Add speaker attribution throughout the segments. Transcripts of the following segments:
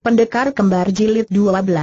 Speaker 1: Pendekar Kembar Jilid 12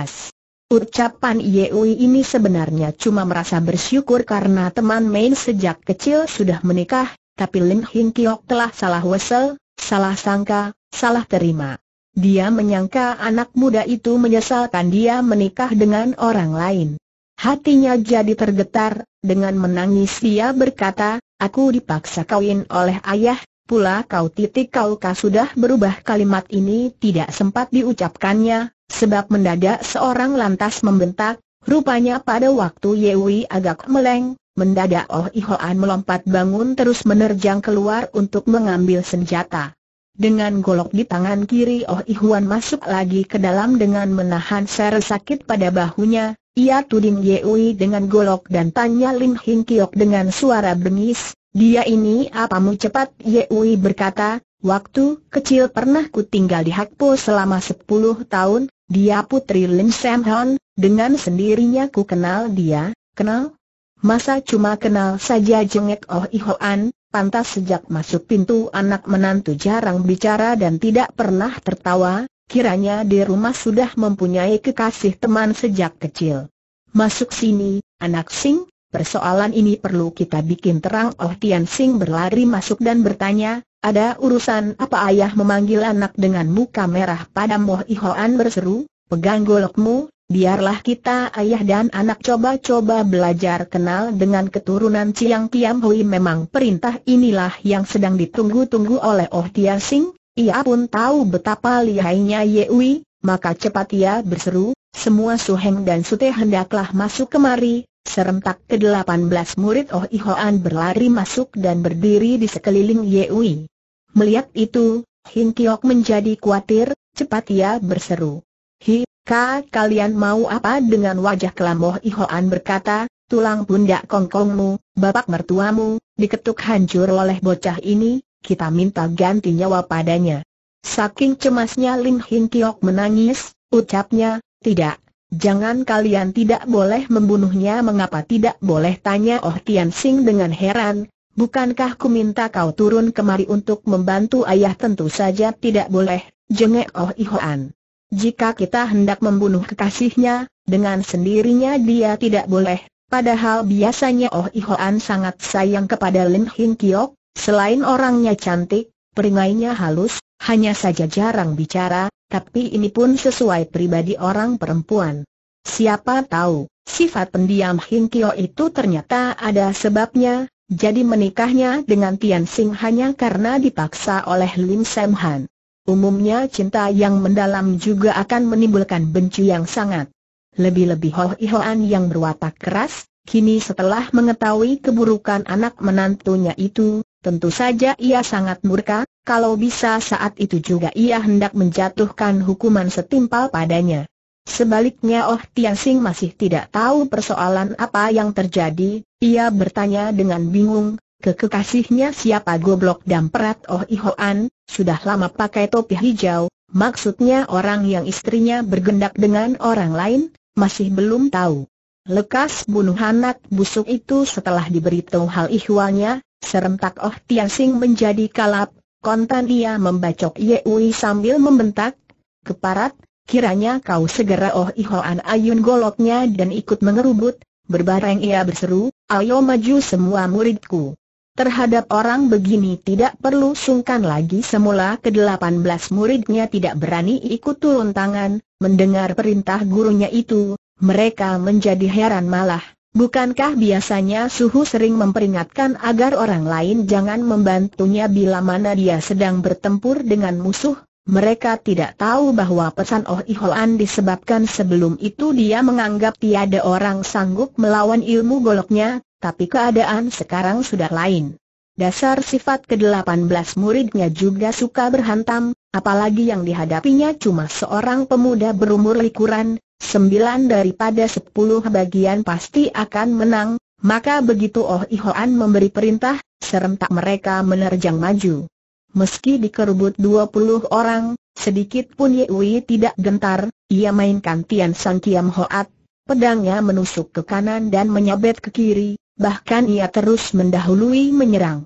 Speaker 1: Ucapan Yewi ini sebenarnya cuma merasa bersyukur karena teman main sejak kecil sudah menikah, tapi Lim Hinkyok Kiok telah salah wesel, salah sangka, salah terima. Dia menyangka anak muda itu menyesalkan dia menikah dengan orang lain. Hatinya jadi tergetar, dengan menangis dia berkata, Aku dipaksa kawin oleh ayah, pula kau titik kau kah sudah berubah kalimat ini tidak sempat diucapkannya, sebab mendadak seorang lantas membentak, rupanya pada waktu Yewi agak meleng, mendadak Oh Ihoan melompat bangun terus menerjang keluar untuk mengambil senjata. Dengan golok di tangan kiri Oh Ihuan masuk lagi ke dalam dengan menahan ser sakit pada bahunya, ia tuding Yeui dengan golok dan tanya Lim Hing Kiok dengan suara bengis, dia ini apamu cepat Yeui berkata, waktu kecil pernah ku tinggal di Hakpo selama 10 tahun, dia putri Lim Sam Hon, dengan sendirinya ku kenal dia, kenal? Masa cuma kenal saja jengek Oh Ihoan, pantas sejak masuk pintu anak menantu jarang bicara dan tidak pernah tertawa, Kiranya di rumah sudah mempunyai kekasih teman sejak kecil. Masuk sini, anak Sing, persoalan ini perlu kita bikin terang Oh Tian Sing berlari masuk dan bertanya, ada urusan apa ayah memanggil anak dengan muka merah padam Moh Ihoan berseru, pegang golokmu, biarlah kita ayah dan anak coba-coba belajar kenal dengan keturunan Ciang Tiam Hui memang perintah inilah yang sedang ditunggu-tunggu oleh Oh Tian Sing, ia pun tahu betapa lihainya Yewi, maka cepat ia berseru, semua Suheng dan Sute hendaklah masuk kemari, serentak ke-18 murid Oh Ihoan berlari masuk dan berdiri di sekeliling Yewi. Melihat itu, Hin Kiok menjadi khawatir, cepat ia berseru. Hi, Ka, kalian mau apa dengan wajah kelam Oh Ihoan berkata, tulang pundak kongkongmu, bapak mertuamu, diketuk hancur oleh bocah ini, kita minta ganti nyawa padanya. Saking cemasnya Lin Hin Kiok menangis, ucapnya, tidak, jangan kalian tidak boleh membunuhnya mengapa tidak boleh tanya Oh Tian Sing dengan heran, bukankah ku minta kau turun kemari untuk membantu ayah tentu saja tidak boleh, jengek Oh Ihoan. Jika kita hendak membunuh kekasihnya, dengan sendirinya dia tidak boleh, padahal biasanya Oh Ihoan sangat sayang kepada Lin Hin Kiok, Selain orangnya cantik, peringainya halus, hanya saja jarang bicara, tapi ini pun sesuai pribadi orang perempuan. Siapa tahu, sifat pendiam Hing Kyo itu ternyata ada sebabnya, jadi menikahnya dengan Tian Sing hanya karena dipaksa oleh Lim Sam Han. Umumnya cinta yang mendalam juga akan menimbulkan benci yang sangat. Lebih-lebih Ho Ihoan yang berwatak keras, kini setelah mengetahui keburukan anak menantunya itu, Tentu saja ia sangat murka, kalau bisa saat itu juga ia hendak menjatuhkan hukuman setimpal padanya. Sebaliknya Oh Tian masih tidak tahu persoalan apa yang terjadi, ia bertanya dengan bingung, kekasihnya siapa goblok dan perat Oh Ihoan, sudah lama pakai topi hijau, maksudnya orang yang istrinya bergendak dengan orang lain, masih belum tahu. Lekas bunuh anak busuk itu setelah diberitahu hal ihwalnya, Serentak Oh Tian Sing menjadi kalap, kontan ia membacok Ye sambil membentak, keparat, kiranya kau segera Oh Ihoan Ayun goloknya dan ikut mengerubut, berbareng ia berseru, ayo maju semua muridku. Terhadap orang begini tidak perlu sungkan lagi semula ke-18 muridnya tidak berani ikut turun tangan, mendengar perintah gurunya itu, mereka menjadi heran malah Bukankah biasanya suhu sering memperingatkan agar orang lain jangan membantunya bila mana dia sedang bertempur dengan musuh? Mereka tidak tahu bahwa pesan Oh Iholan disebabkan sebelum itu dia menganggap tiada orang sanggup melawan ilmu goloknya, tapi keadaan sekarang sudah lain. Dasar sifat ke-18 muridnya juga suka berhantam, apalagi yang dihadapinya cuma seorang pemuda berumur likuran, Sembilan daripada sepuluh bagian pasti akan menang, maka begitu Oh Ihoan memberi perintah, serentak mereka menerjang maju. Meski dikerubut dua puluh orang, sedikit pun Ye Wei tidak gentar, ia mainkan Tian sang Kiam Hoat, pedangnya menusuk ke kanan dan menyabet ke kiri, bahkan ia terus mendahului menyerang.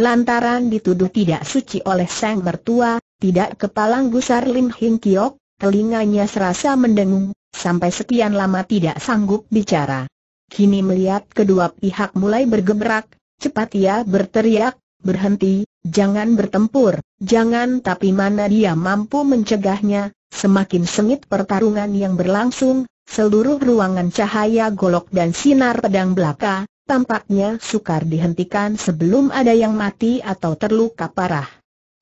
Speaker 1: Lantaran dituduh tidak suci oleh sang mertua, tidak kepalang gusar Lim Hing Kiok, telinganya serasa mendengung, sampai sekian lama tidak sanggup bicara. Kini melihat kedua pihak mulai bergebrak, cepat ia berteriak, berhenti, jangan bertempur, jangan tapi mana dia mampu mencegahnya, semakin sengit pertarungan yang berlangsung, seluruh ruangan cahaya golok dan sinar pedang belaka, tampaknya sukar dihentikan sebelum ada yang mati atau terluka parah.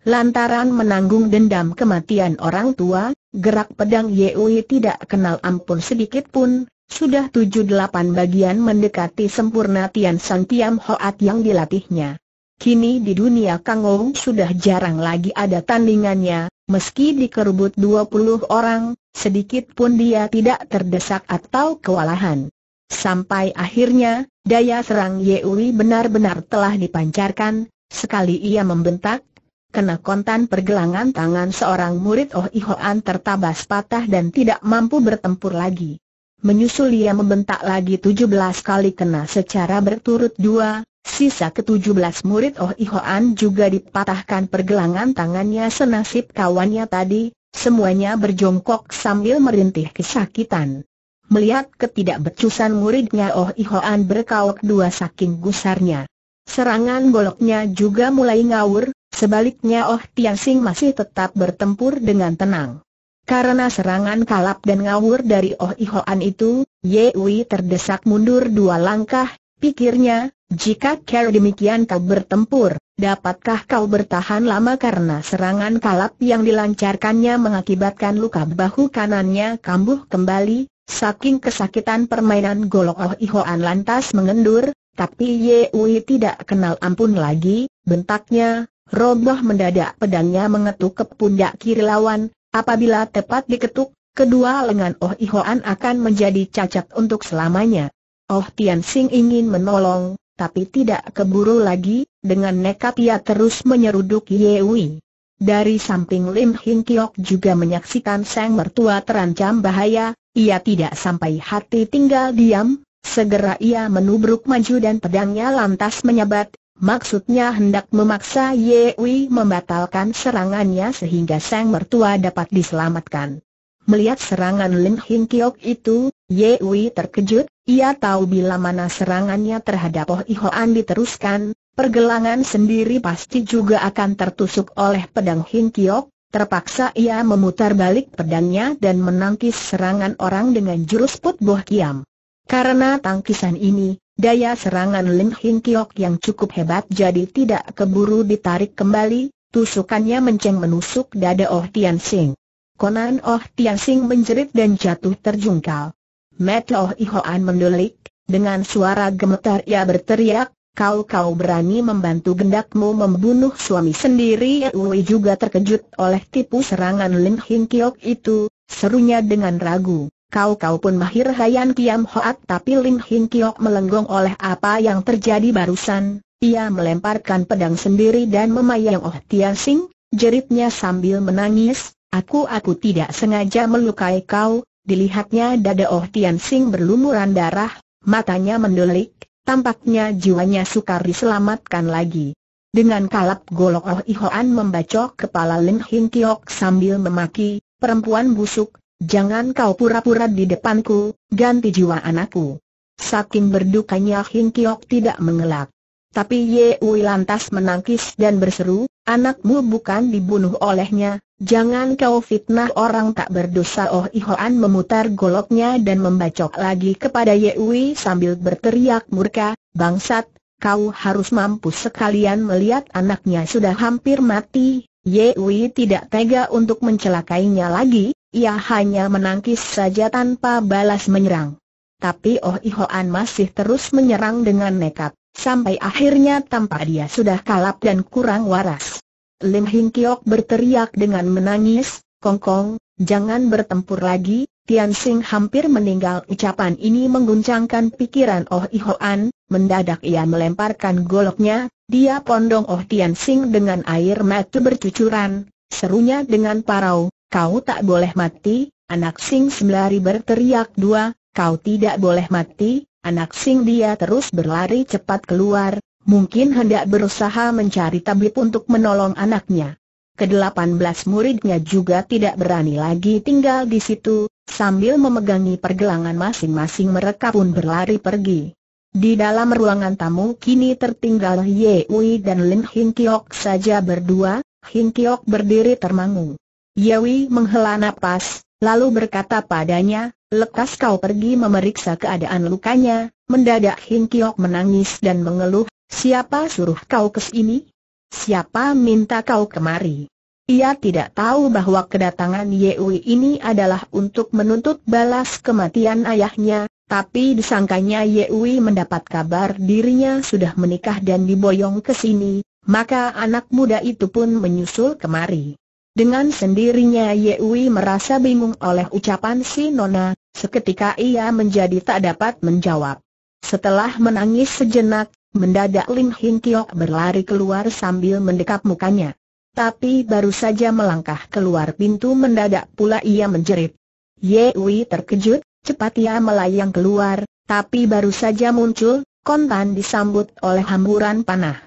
Speaker 1: Lantaran menanggung dendam kematian orang tua, Gerak pedang Yui tidak kenal ampun sedikit pun, sudah tujuh delapan bagian mendekati sempurna Tian San Tiam Hoat yang dilatihnya. Kini di dunia Kang Ong sudah jarang lagi ada tandingannya, meski dikerubut 20 orang, sedikit pun dia tidak terdesak atau kewalahan. Sampai akhirnya, daya serang Yui benar-benar telah dipancarkan, sekali ia membentak, Kena kontan pergelangan tangan seorang murid Oh Ihoan tertabas patah dan tidak mampu bertempur lagi. Menyusul ia membentak lagi 17 kali kena secara berturut dua, sisa ketujuh belas murid Oh Ihoan juga dipatahkan pergelangan tangannya senasib kawannya tadi, semuanya berjongkok sambil merintih kesakitan. Melihat ketidakbecusan muridnya Oh Ihoan berkawak dua saking gusarnya. Serangan goloknya juga mulai ngawur, Sebaliknya Oh Tiansing masih tetap bertempur dengan tenang. Karena serangan kalap dan ngawur dari Oh Ihoan itu, Ye Wei terdesak mundur dua langkah, pikirnya, jika kau demikian kau bertempur, dapatkah kau bertahan lama karena serangan kalap yang dilancarkannya mengakibatkan luka bahu kanannya kambuh kembali, saking kesakitan permainan golok Oh Ihoan lantas mengendur, tapi Ye Wei tidak kenal ampun lagi, bentaknya, roboh mendadak pedangnya mengetuk ke pundak kiri lawan, apabila tepat diketuk, kedua lengan Oh Ihoan akan menjadi cacat untuk selamanya. Oh Tian Sing ingin menolong, tapi tidak keburu lagi, dengan nekat ia terus menyeruduk Ye Yewi. Dari samping Lim Hing Kiok juga menyaksikan sang mertua terancam bahaya, ia tidak sampai hati tinggal diam, segera ia menubruk maju dan pedangnya lantas menyebat, Maksudnya hendak memaksa Yewi membatalkan serangannya sehingga sang mertua dapat diselamatkan. Melihat serangan Lin Hing Kiok itu, Yewi terkejut, ia tahu bila mana serangannya terhadap Oh Ihoan diteruskan, pergelangan sendiri pasti juga akan tertusuk oleh pedang Hing Kiok, terpaksa ia memutar balik pedangnya dan menangkis serangan orang dengan jurus Put Boh Kiam. Karena tangkisan ini, Daya serangan Lim Hing Kiok yang cukup hebat jadi tidak keburu ditarik kembali, tusukannya menceng menusuk dada Oh Tian Sing. Konan Oh Tian Sing menjerit dan jatuh terjungkal. Mata Oh Ihoan mendulik, dengan suara gemetar ia berteriak, kau-kau berani membantu gendakmu membunuh suami sendiri Wei juga terkejut oleh tipu serangan Lim Hing Kiok itu, serunya dengan ragu kau-kau pun mahir Hayan Kiam Hoat tapi Lim Hing Kiok melenggong oleh apa yang terjadi barusan, ia melemparkan pedang sendiri dan memayang Oh Tian Sing, jeritnya sambil menangis, aku-aku tidak sengaja melukai kau, dilihatnya dada Oh Tian Sing berlumuran darah, matanya mendelik, tampaknya jiwanya sukar diselamatkan lagi. Dengan kalap golok Oh Ihoan membacok kepala Lin Hing Kiok sambil memaki, perempuan busuk, Jangan kau pura-pura di depanku, ganti jiwa anakku. Saking berdukanya Hing Kiok tidak mengelak. Tapi Ye Ui lantas menangkis dan berseru, anakmu bukan dibunuh olehnya, jangan kau fitnah orang tak berdosa Oh Ihoan memutar goloknya dan membacok lagi kepada Ye Ui sambil berteriak murka, bangsat, kau harus mampu sekalian melihat anaknya sudah hampir mati, Ye Wei tidak tega untuk mencelakainya lagi, ia hanya menangkis saja tanpa balas menyerang. Tapi Oh Ihoan masih terus menyerang dengan nekat, sampai akhirnya tampak dia sudah kalap dan kurang waras. Lim Hing Kiok berteriak dengan menangis, Kong Kong, jangan bertempur lagi, Tian Sing hampir meninggal ucapan ini mengguncangkan pikiran Oh Ihoan, mendadak ia melemparkan goloknya, dia pondong Oh Tian Sing dengan air mata bercucuran, serunya dengan parau, kau tak boleh mati, anak Sing sembari berteriak dua, kau tidak boleh mati, anak Sing dia terus berlari cepat keluar, mungkin hendak berusaha mencari tabib untuk menolong anaknya. Kedelapan belas muridnya juga tidak berani lagi tinggal di situ, sambil memegangi pergelangan masing-masing mereka pun berlari pergi. Di dalam ruangan tamu kini tertinggal Ye Ui dan Lin Hing Kiok saja berdua, Hing Kiok berdiri termangu. Yawi menghela nafas, lalu berkata padanya, lekas kau pergi memeriksa keadaan lukanya, mendadak Hing Kiok menangis dan mengeluh, siapa suruh kau ke sini? Siapa minta kau kemari? Ia tidak tahu bahwa kedatangan Yewi ini adalah untuk menuntut balas kematian ayahnya, tapi disangkanya Yewi mendapat kabar dirinya sudah menikah dan diboyong ke sini, maka anak muda itu pun menyusul kemari. Dengan sendirinya Yewi merasa bingung oleh ucapan si Nona, seketika ia menjadi tak dapat menjawab. Setelah menangis sejenak, mendadak Lim Hin Kiok berlari keluar sambil mendekap mukanya. Tapi baru saja melangkah keluar pintu mendadak pula ia menjerit. Yewi terkejut, cepat ia melayang keluar, tapi baru saja muncul, kontan disambut oleh hamburan panah.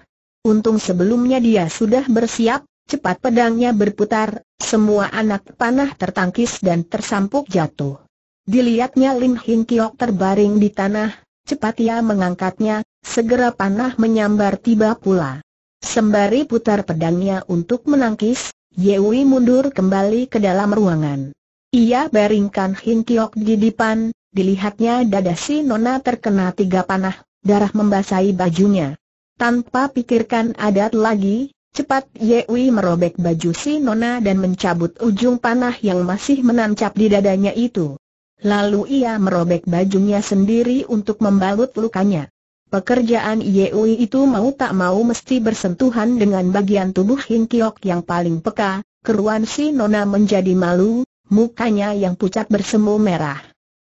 Speaker 1: Untung sebelumnya dia sudah bersiap, Cepat pedangnya berputar, semua anak panah tertangkis dan tersampuk jatuh. Dilihatnya Lim Hing Kiok terbaring di tanah, cepat ia mengangkatnya, segera panah menyambar tiba pula. Sembari putar pedangnya untuk menangkis, Yewi mundur kembali ke dalam ruangan. Ia baringkan Hing Kiok di depan, dilihatnya dada si Nona terkena tiga panah, darah membasahi bajunya. Tanpa pikirkan adat lagi, Cepat Yewi merobek baju si Nona dan mencabut ujung panah yang masih menancap di dadanya itu. Lalu ia merobek bajunya sendiri untuk membalut lukanya. Pekerjaan Yewi itu mau tak mau mesti bersentuhan dengan bagian tubuh Hing Kiok yang paling peka, keruan si Nona menjadi malu, mukanya yang pucat bersemu merah.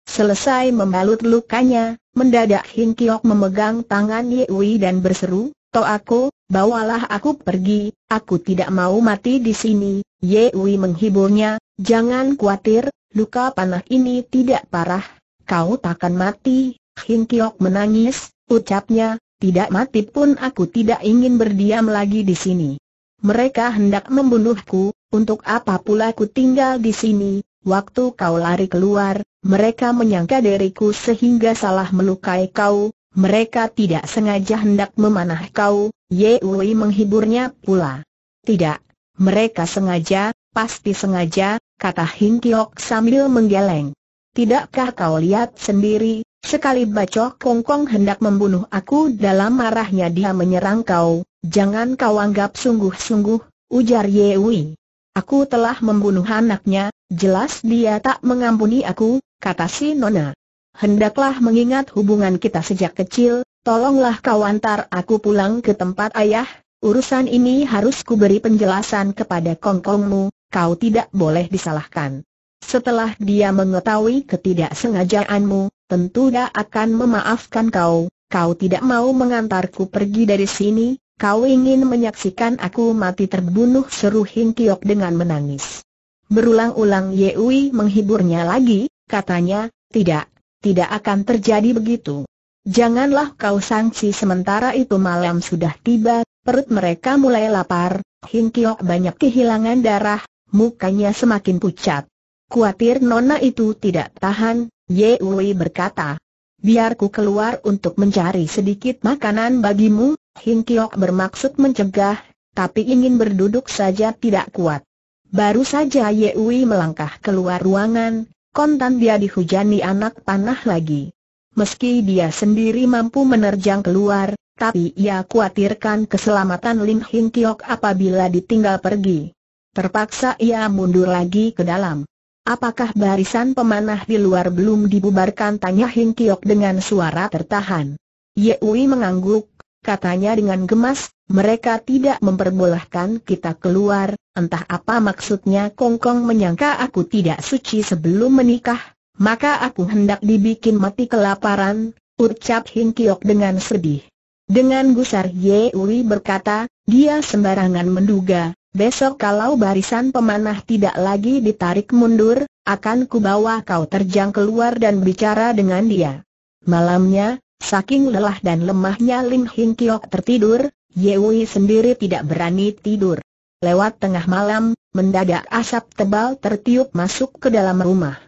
Speaker 1: Selesai membalut lukanya, mendadak Hing Kiok memegang tangan Yewi dan berseru, atau aku, bawalah aku pergi, aku tidak mau mati di sini, Wei menghiburnya, jangan khawatir, luka panah ini tidak parah, kau takkan mati, Hin Kiok menangis, ucapnya, tidak mati pun aku tidak ingin berdiam lagi di sini. Mereka hendak membunuhku, untuk apa pula aku tinggal di sini, waktu kau lari keluar, mereka menyangka diriku sehingga salah melukai kau, mereka tidak sengaja hendak memanah kau, Ye Wei menghiburnya pula. Tidak, mereka sengaja, pasti sengaja, kata Hing Kiok sambil menggeleng. Tidakkah kau lihat sendiri, sekali bacok Kong Kong hendak membunuh aku dalam marahnya dia menyerang kau, jangan kau anggap sungguh-sungguh, ujar Ye Wei. Aku telah membunuh anaknya, jelas dia tak mengampuni aku, kata si Nona hendaklah mengingat hubungan kita sejak kecil, tolonglah kau antar aku pulang ke tempat ayah, urusan ini harus kuberi penjelasan kepada kongkongmu, kau tidak boleh disalahkan. Setelah dia mengetahui ketidaksengajaanmu, tentu dia akan memaafkan kau, kau tidak mau mengantarku pergi dari sini, kau ingin menyaksikan aku mati terbunuh seru Hing Kiok dengan menangis. Berulang-ulang Yewi menghiburnya lagi, katanya, tidak, tidak akan terjadi begitu. Janganlah kau sangsi sementara itu malam sudah tiba, perut mereka mulai lapar, Hingkiok banyak kehilangan darah, mukanya semakin pucat. Kuatir Nona itu tidak tahan, Ye Wei berkata. Biarku keluar untuk mencari sedikit makanan bagimu, Hingkiok bermaksud mencegah, tapi ingin berduduk saja tidak kuat. Baru saja Ye Wei melangkah keluar ruangan, kontan dia dihujani anak panah lagi. Meski dia sendiri mampu menerjang keluar, tapi ia khawatirkan keselamatan Lim Hing Kiok apabila ditinggal pergi. Terpaksa ia mundur lagi ke dalam. Apakah barisan pemanah di luar belum dibubarkan? Tanya Hing Kiok dengan suara tertahan. Ye Yeui mengangguk, katanya dengan gemas, mereka tidak memperbolehkan kita keluar, entah apa maksudnya Kongkong -kong menyangka aku tidak suci sebelum menikah, maka aku hendak dibikin mati kelaparan, ucap Hing Kiok dengan sedih. Dengan gusar Yewi berkata, dia sembarangan menduga, besok kalau barisan pemanah tidak lagi ditarik mundur, akan kubawa kau terjang keluar dan bicara dengan dia. Malamnya, Saking lelah dan lemahnya Lim Hing Kiok tertidur, Yewi sendiri tidak berani tidur. Lewat tengah malam, mendadak asap tebal tertiup masuk ke dalam rumah.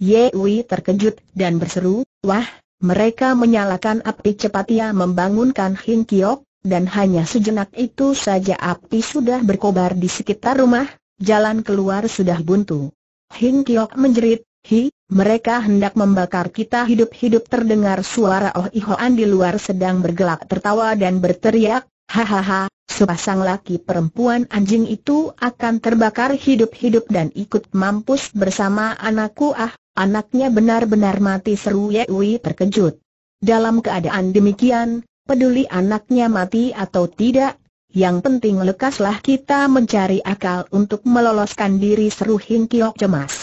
Speaker 1: Yewi terkejut dan berseru, wah, mereka menyalakan api cepat ia ya membangunkan Hing Kiok, dan hanya sejenak itu saja api sudah berkobar di sekitar rumah, jalan keluar sudah buntu. Hing Kiok menjerit, hi, mereka hendak membakar kita hidup-hidup terdengar suara Oh Ihoan di luar sedang bergelak tertawa dan berteriak, Hahaha, sepasang laki perempuan anjing itu akan terbakar hidup-hidup dan ikut mampus bersama anakku ah, anaknya benar-benar mati seru Yewi terkejut. Dalam keadaan demikian, peduli anaknya mati atau tidak, yang penting lekaslah kita mencari akal untuk meloloskan diri seru Hing Kiok cemas.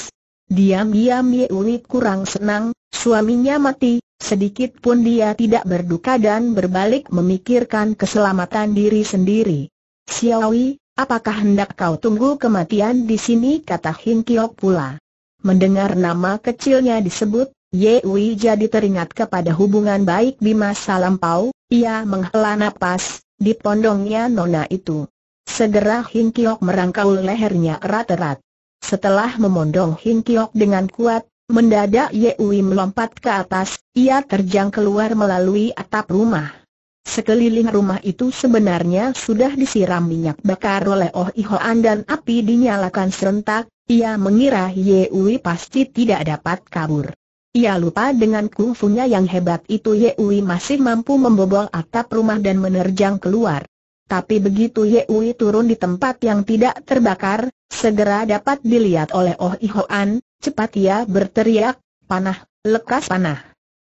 Speaker 1: Diam-diam Yewi kurang senang, suaminya mati, sedikit pun dia tidak berduka dan berbalik memikirkan keselamatan diri sendiri. Xiaowi, apakah hendak kau tunggu kematian di sini kata Hin Kiok pula. Mendengar nama kecilnya disebut, Yewi jadi teringat kepada hubungan baik di masa lampau, ia menghela napas, pondongnya nona itu. Segera Hin Kiok merangkul lehernya erat-erat. Setelah memondong Hin Kiok dengan kuat, mendadak Yewi melompat ke atas, ia terjang keluar melalui atap rumah. Sekeliling rumah itu sebenarnya sudah disiram minyak bakar oleh Oh Ihoan dan api dinyalakan serentak, ia mengira Yewi pasti tidak dapat kabur. Ia lupa dengan kungfunya yang hebat itu Yewi masih mampu membobol atap rumah dan menerjang keluar tapi begitu Ye Yehui turun di tempat yang tidak terbakar, segera dapat dilihat oleh Oh Ihoan, cepat ia berteriak, panah, lekas panah.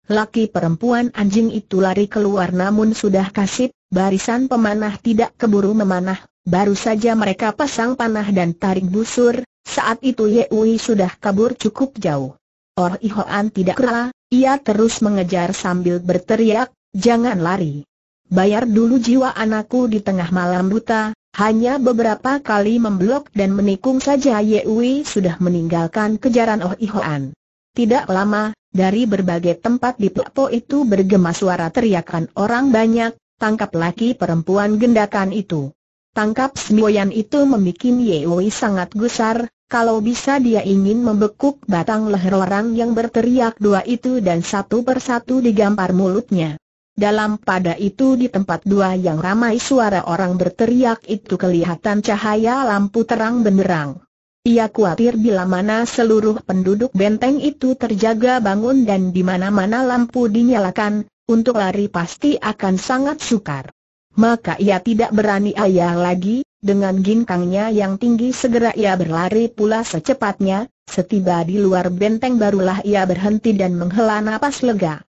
Speaker 1: Laki perempuan anjing itu lari keluar namun sudah kasip, barisan pemanah tidak keburu memanah, baru saja mereka pasang panah dan tarik busur, saat itu Ye Yehui sudah kabur cukup jauh. Oh Ihoan tidak rela, ia terus mengejar sambil berteriak, jangan lari. Bayar dulu jiwa anakku di tengah malam buta, hanya beberapa kali memblok dan menikung saja Yewi sudah meninggalkan kejaran Oh Ihoan. Tidak lama, dari berbagai tempat di Pekpo itu bergema suara teriakan orang banyak, tangkap laki perempuan gendakan itu. Tangkap semboyan itu membuat Yewi sangat gusar, kalau bisa dia ingin membekuk batang leher orang yang berteriak dua itu dan satu persatu digampar mulutnya. Dalam pada itu di tempat dua yang ramai suara orang berteriak itu kelihatan cahaya lampu terang benderang. Ia khawatir bila mana seluruh penduduk benteng itu terjaga bangun dan di mana-mana lampu dinyalakan, untuk lari pasti akan sangat sukar. Maka ia tidak berani ayah lagi, dengan ginkangnya yang tinggi segera ia berlari pula secepatnya, setiba di luar benteng barulah ia berhenti dan menghela napas lega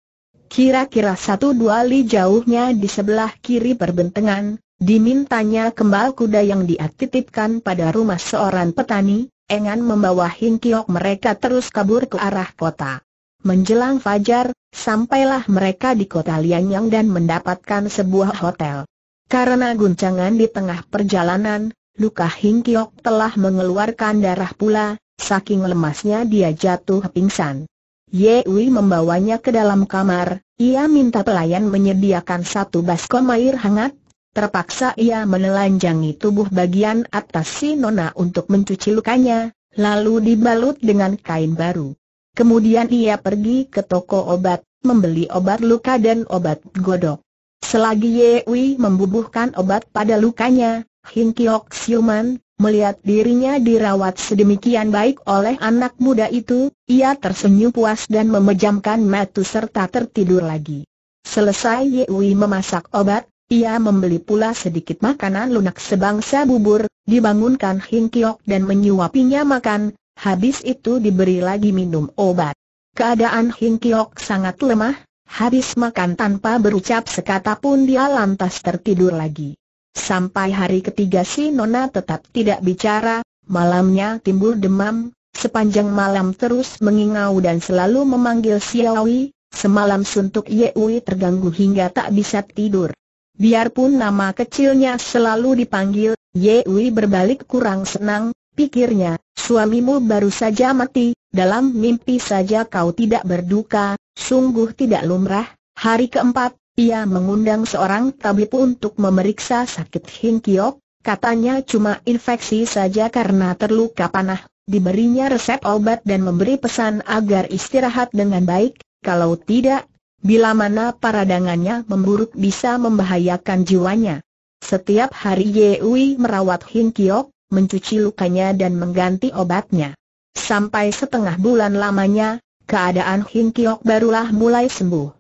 Speaker 1: kira-kira satu dua li jauhnya di sebelah kiri perbentangan, dimintanya kembali kuda yang diatitipkan pada rumah seorang petani, Engan membawa Hingkiok mereka terus kabur ke arah kota. Menjelang fajar, sampailah mereka di kota Lianyang dan mendapatkan sebuah hotel. Karena guncangan di tengah perjalanan, luka Hingkiok telah mengeluarkan darah pula, saking lemasnya dia jatuh pingsan. Yewi membawanya ke dalam kamar, ia minta pelayan menyediakan satu baskom air hangat, terpaksa ia menelanjangi tubuh bagian atas si Nona untuk mencuci lukanya, lalu dibalut dengan kain baru. Kemudian ia pergi ke toko obat, membeli obat luka dan obat godok. Selagi Yewi membubuhkan obat pada lukanya, Hing Kiok Siuman, Melihat dirinya dirawat sedemikian baik oleh anak muda itu, ia tersenyum puas dan memejamkan mata serta tertidur lagi. Selesai Yewi memasak obat, ia membeli pula sedikit makanan lunak sebangsa bubur, dibangunkan Hing Kiok dan menyuapinya makan, habis itu diberi lagi minum obat. Keadaan Hing Kiok sangat lemah, habis makan tanpa berucap sekata pun dia lantas tertidur lagi. Sampai hari ketiga si Nona tetap tidak bicara, malamnya timbul demam, sepanjang malam terus mengingau dan selalu memanggil Siawi, semalam suntuk Yewi terganggu hingga tak bisa tidur. Biarpun nama kecilnya selalu dipanggil, Yewi berbalik kurang senang, pikirnya, suamimu baru saja mati, dalam mimpi saja kau tidak berduka, sungguh tidak lumrah, hari keempat, ia mengundang seorang tabib untuk memeriksa sakit Hing Kiok, katanya cuma infeksi saja karena terluka panah, diberinya resep obat dan memberi pesan agar istirahat dengan baik, kalau tidak, bila mana paradangannya memburuk bisa membahayakan jiwanya. Setiap hari Yewi merawat Hing Kiok, mencuci lukanya dan mengganti obatnya. Sampai setengah bulan lamanya, keadaan Hing Kiok barulah mulai sembuh.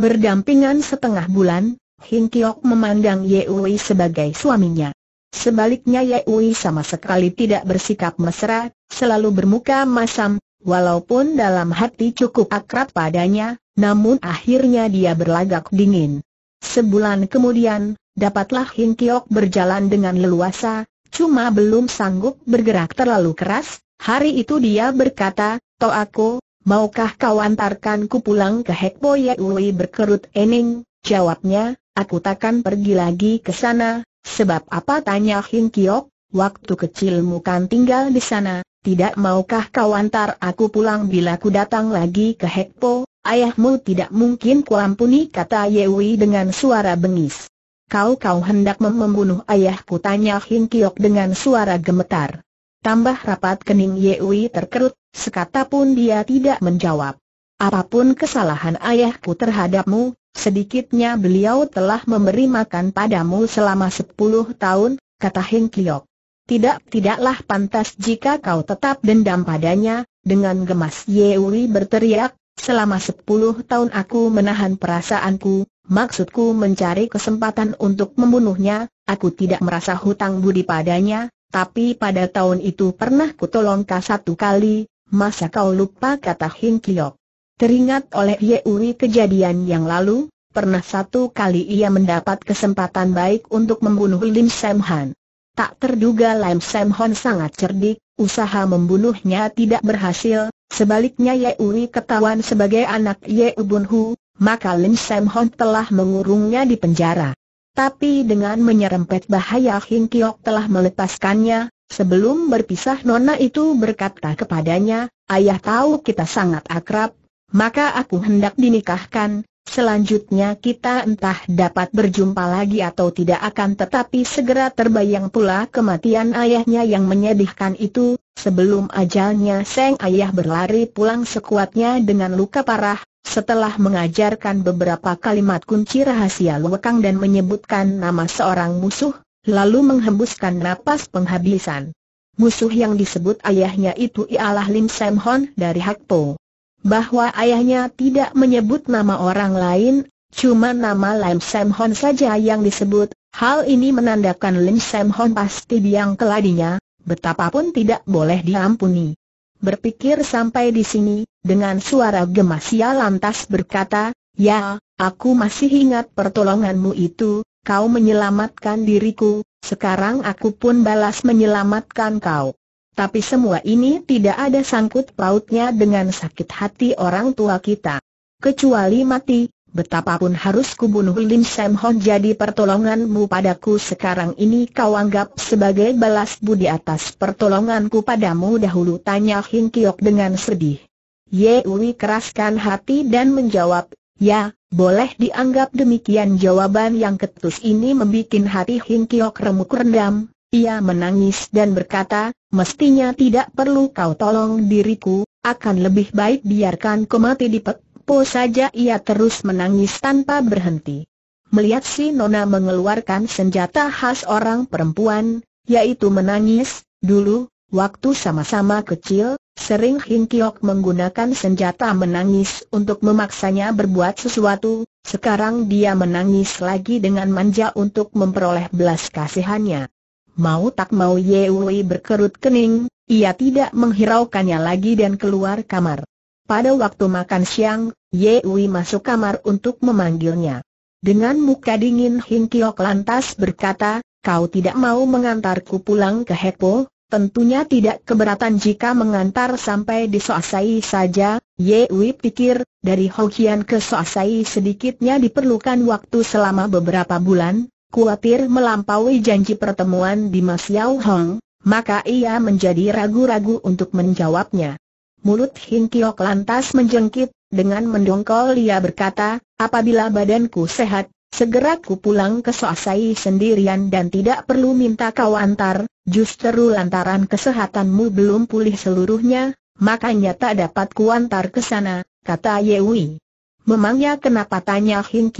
Speaker 1: Berdampingan setengah bulan, Hing Kiok memandang Yeui sebagai suaminya. Sebaliknya Yeui sama sekali tidak bersikap mesra, selalu bermuka masam, walaupun dalam hati cukup akrab padanya, namun akhirnya dia berlagak dingin. Sebulan kemudian, dapatlah Hing Kiok berjalan dengan leluasa, cuma belum sanggup bergerak terlalu keras, hari itu dia berkata, Toh aku, maukah kau antarkan ku pulang ke Hek Yek ya Ui berkerut ening? Jawabnya, aku takkan pergi lagi ke sana, sebab apa tanya Hin Kiok, waktu kecilmu kan tinggal di sana, tidak maukah kau antar aku pulang bila ku datang lagi ke Hekpo, ayahmu tidak mungkin kuampuni kata Yewi dengan suara bengis. Kau-kau hendak membunuh ayahku tanya Hin Kiok dengan suara gemetar. Tambah rapat kening Yewi terkerut, sekata pun dia tidak menjawab. Apapun kesalahan ayahku terhadapmu, sedikitnya beliau telah memberi makan padamu selama sepuluh tahun, kata Heng Kiok. Tidak, tidaklah pantas jika kau tetap dendam padanya, dengan gemas Yewi berteriak, selama sepuluh tahun aku menahan perasaanku, maksudku mencari kesempatan untuk membunuhnya, aku tidak merasa hutang budi padanya, tapi pada tahun itu pernah kutolongkah satu kali, masa kau lupa kata Hing Kiyok? Teringat oleh Uri kejadian yang lalu, pernah satu kali ia mendapat kesempatan baik untuk membunuh Lim Sam Han. Tak terduga Lim Sam Han sangat cerdik, usaha membunuhnya tidak berhasil, sebaliknya Uri ketahuan sebagai anak Ye Ubun Hu, maka Lim Sam Han telah mengurungnya di penjara tapi dengan menyerempet bahaya Hing Kiok telah melepaskannya, sebelum berpisah Nona itu berkata kepadanya, Ayah tahu kita sangat akrab, maka aku hendak dinikahkan, Selanjutnya kita entah dapat berjumpa lagi atau tidak akan tetapi segera terbayang pula kematian ayahnya yang menyedihkan itu, Sebelum ajalnya Seng Ayah berlari pulang sekuatnya dengan luka parah, setelah mengajarkan beberapa kalimat kunci rahasia Luekang dan menyebutkan nama seorang musuh, lalu menghembuskan napas penghabisan. Musuh yang disebut ayahnya itu ialah Lim Sam Hon dari Hakpo. Bahwa ayahnya tidak menyebut nama orang lain, cuma nama Lim Sam Hon saja yang disebut, hal ini menandakan Lim Sam Hon pasti biang keladinya, betapapun tidak boleh diampuni. Berpikir sampai di sini, dengan suara gemas ia lantas berkata, Ya, aku masih ingat pertolonganmu itu, kau menyelamatkan diriku, sekarang aku pun balas menyelamatkan kau. Tapi semua ini tidak ada sangkut pautnya dengan sakit hati orang tua kita. Kecuali mati, Betapapun harus kubunuh Lim Sam Hon jadi pertolonganmu padaku sekarang ini kau anggap sebagai balas budi atas pertolonganku padamu dahulu tanya Hing Kiok dengan sedih. Ye Uwi keraskan hati dan menjawab, ya, boleh dianggap demikian jawaban yang ketus ini membuat hati Hing Kiok remuk rendam. Ia menangis dan berkata, mestinya tidak perlu kau tolong diriku, akan lebih baik biarkan ku mati di pek saja ia terus menangis tanpa berhenti. Melihat si Nona mengeluarkan senjata khas orang perempuan, yaitu menangis, dulu, waktu sama-sama kecil, sering Kiok menggunakan senjata menangis untuk memaksanya berbuat sesuatu, sekarang dia menangis lagi dengan manja untuk memperoleh belas kasihannya. Mau tak mau Wei berkerut kening, ia tidak menghiraukannya lagi dan keluar kamar. Pada waktu makan siang, Ye Wei masuk kamar untuk memanggilnya. Dengan muka dingin Hing Kiok lantas berkata, kau tidak mau mengantarku pulang ke Hepo, tentunya tidak keberatan jika mengantar sampai di Soasai saja, Ye Wei pikir, dari Hokian ke Soasai sedikitnya diperlukan waktu selama beberapa bulan, Kuatir melampaui janji pertemuan di Mas Yao Hong, maka ia menjadi ragu-ragu untuk menjawabnya. Mulut Hing Kiok lantas menjengkit, dengan mendongkol ia berkata, apabila badanku sehat, segera ku pulang ke Soasai sendirian dan tidak perlu minta kau antar, justru lantaran kesehatanmu belum pulih seluruhnya, makanya tak dapat ku antar ke sana, kata Yewi. Memangnya kenapa tanya Hing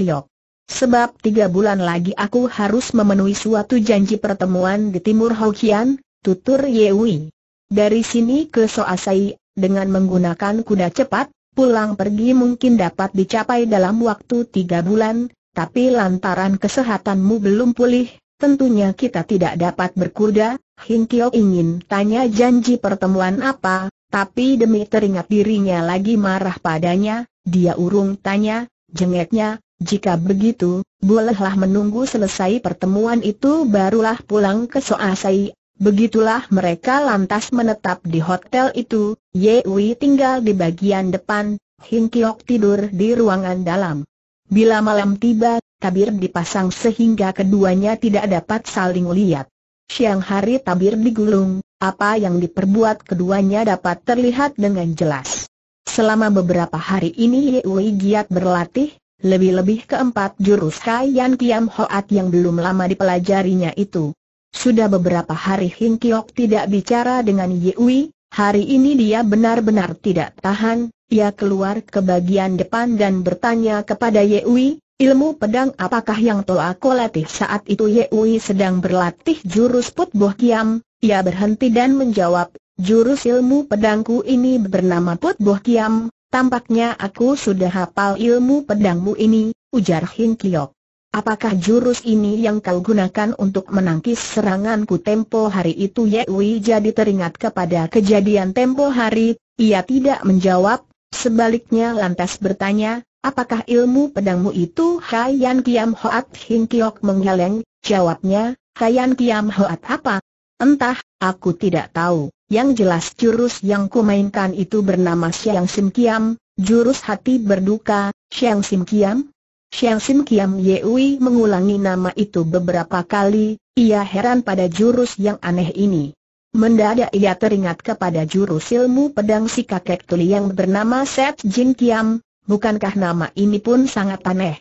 Speaker 1: Sebab tiga bulan lagi aku harus memenuhi suatu janji pertemuan di Timur Hokian, tutur Yewi. Dari sini ke Soasai, dengan menggunakan kuda cepat, pulang pergi mungkin dapat dicapai dalam waktu tiga bulan, tapi lantaran kesehatanmu belum pulih, tentunya kita tidak dapat berkuda. Hing Kyo ingin tanya janji pertemuan apa, tapi demi teringat dirinya lagi marah padanya, dia urung tanya, jengeknya, jika begitu, bolehlah menunggu selesai pertemuan itu barulah pulang ke Soasai, Begitulah mereka lantas menetap di hotel itu, Ye Wei tinggal di bagian depan, Hing Kiok tidur di ruangan dalam. Bila malam tiba, tabir dipasang sehingga keduanya tidak dapat saling lihat. Siang hari tabir digulung, apa yang diperbuat keduanya dapat terlihat dengan jelas. Selama beberapa hari ini Ye Wei giat berlatih, lebih-lebih keempat jurus kai Yan Kiam Hoat yang belum lama dipelajarinya itu. Sudah beberapa hari Hing Kiok tidak bicara dengan Yewi, hari ini dia benar-benar tidak tahan, ia keluar ke bagian depan dan bertanya kepada Yewi, ilmu pedang apakah yang telah aku latih saat itu Yewi sedang berlatih jurus Put Boh Kiam, ia berhenti dan menjawab, jurus ilmu pedangku ini bernama Put Boh Kiam, tampaknya aku sudah hafal ilmu pedangmu ini, ujar Hing Kiok. Apakah jurus ini yang kau gunakan untuk menangkis seranganku tempo hari itu Ye Wei jadi teringat kepada kejadian tempo hari, ia tidak menjawab, sebaliknya lantas bertanya, apakah ilmu pedangmu itu Hai Yan Kiam Hoat Hing Kiok menggeleng, jawabnya, Yan Kiam Hoat apa? Entah, aku tidak tahu, yang jelas jurus yang kumainkan itu bernama Siang Sim Kiam, jurus hati berduka, Siang Sim Kiam, Xiang Sim Kiam Yeui mengulangi nama itu beberapa kali, ia heran pada jurus yang aneh ini. Mendadak ia teringat kepada jurus ilmu pedang si kakek tuli yang bernama Set Jin Kiam, bukankah nama ini pun sangat aneh?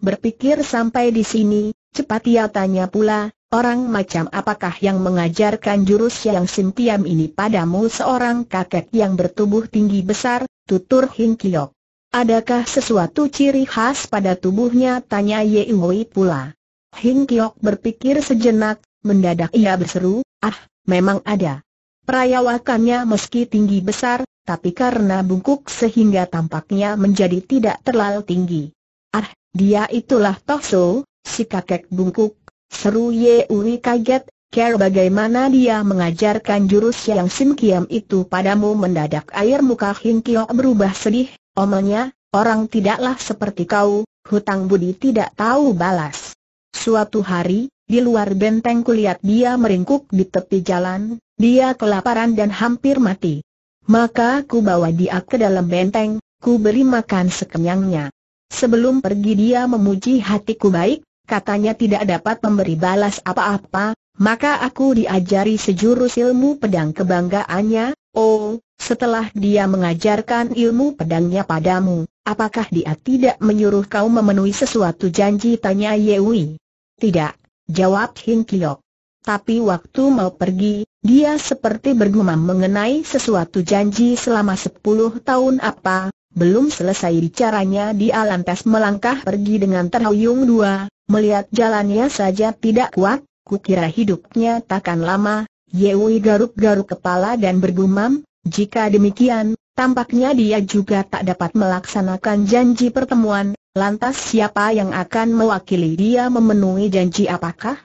Speaker 1: Berpikir sampai di sini, cepat ia tanya pula, orang macam apakah yang mengajarkan jurus yang Sim ini padamu seorang kakek yang bertubuh tinggi besar, tutur Hing Kiok. Adakah sesuatu ciri khas pada tubuhnya? Tanya Ye Wei pula. Hing Kiok berpikir sejenak, mendadak ia berseru, ah, memang ada. Perayawakannya meski tinggi besar, tapi karena bungkuk sehingga tampaknya menjadi tidak terlalu tinggi. Ah, dia itulah Tohso, si kakek bungkuk, seru Ye Wei kaget, kira bagaimana dia mengajarkan jurus yang Sim Kiam itu padamu mendadak air muka Hing Kiok berubah sedih, Omongnya, orang tidaklah seperti kau, hutang budi tidak tahu balas. Suatu hari, di luar benteng kulihat dia meringkuk di tepi jalan, dia kelaparan dan hampir mati. Maka ku bawa dia ke dalam benteng, ku beri makan sekenyangnya. Sebelum pergi dia memuji hatiku baik, katanya tidak dapat memberi balas apa-apa, maka aku diajari sejurus ilmu pedang kebanggaannya, Oh, setelah dia mengajarkan ilmu pedangnya padamu, apakah dia tidak menyuruh kau memenuhi sesuatu janji? Tanya Yewi. Tidak, jawab Hin Kiok. Tapi waktu mau pergi, dia seperti bergumam mengenai sesuatu janji selama sepuluh tahun apa, belum selesai bicaranya dia lantas melangkah pergi dengan terhuyung dua, melihat jalannya saja tidak kuat, kukira hidupnya takkan lama, Yewi garuk-garuk kepala dan bergumam, jika demikian, tampaknya dia juga tak dapat melaksanakan janji pertemuan, lantas siapa yang akan mewakili dia memenuhi janji apakah?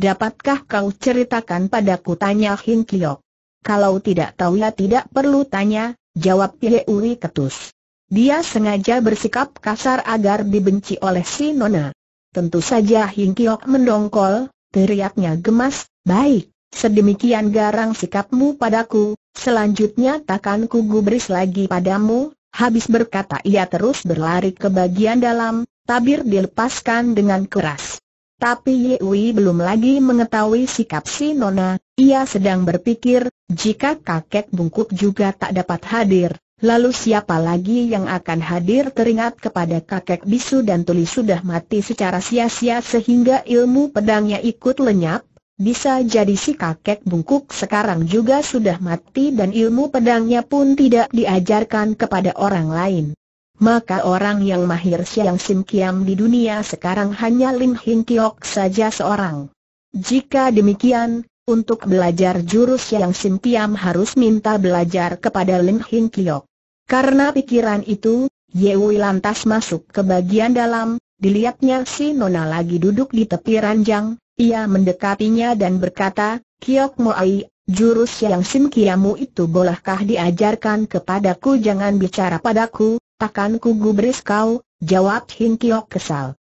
Speaker 1: Dapatkah kau ceritakan padaku tanya Hin Kiok? Kalau tidak tahu ya tidak perlu tanya, jawab Yewi ketus. Dia sengaja bersikap kasar agar dibenci oleh si Nona. Tentu saja Hin Kiok mendongkol, teriaknya gemas, baik, Sedemikian garang sikapmu padaku, selanjutnya takkan ku gubris lagi padamu, habis berkata ia terus berlari ke bagian dalam, tabir dilepaskan dengan keras. Tapi Yewi belum lagi mengetahui sikap si Nona, ia sedang berpikir, jika kakek bungkuk juga tak dapat hadir, lalu siapa lagi yang akan hadir teringat kepada kakek bisu dan tuli sudah mati secara sia-sia sehingga ilmu pedangnya ikut lenyap, bisa jadi si kakek bungkuk sekarang juga sudah mati dan ilmu pedangnya pun tidak diajarkan kepada orang lain. Maka orang yang mahir Siang Sim Kiam di dunia sekarang hanya Lim Hing Kiok saja seorang. Jika demikian, untuk belajar jurus Siang Sim Kiam harus minta belajar kepada Lim Hing Kiok. Karena pikiran itu, Wui lantas masuk ke bagian dalam, dilihatnya si Nona lagi duduk di tepi ranjang, ia mendekatinya dan berkata, Kiok Moai, jurus yang Sim Kiamu itu bolehkah diajarkan kepadaku jangan bicara padaku, takkan ku gubris kau, jawab Hin Kiok kesal.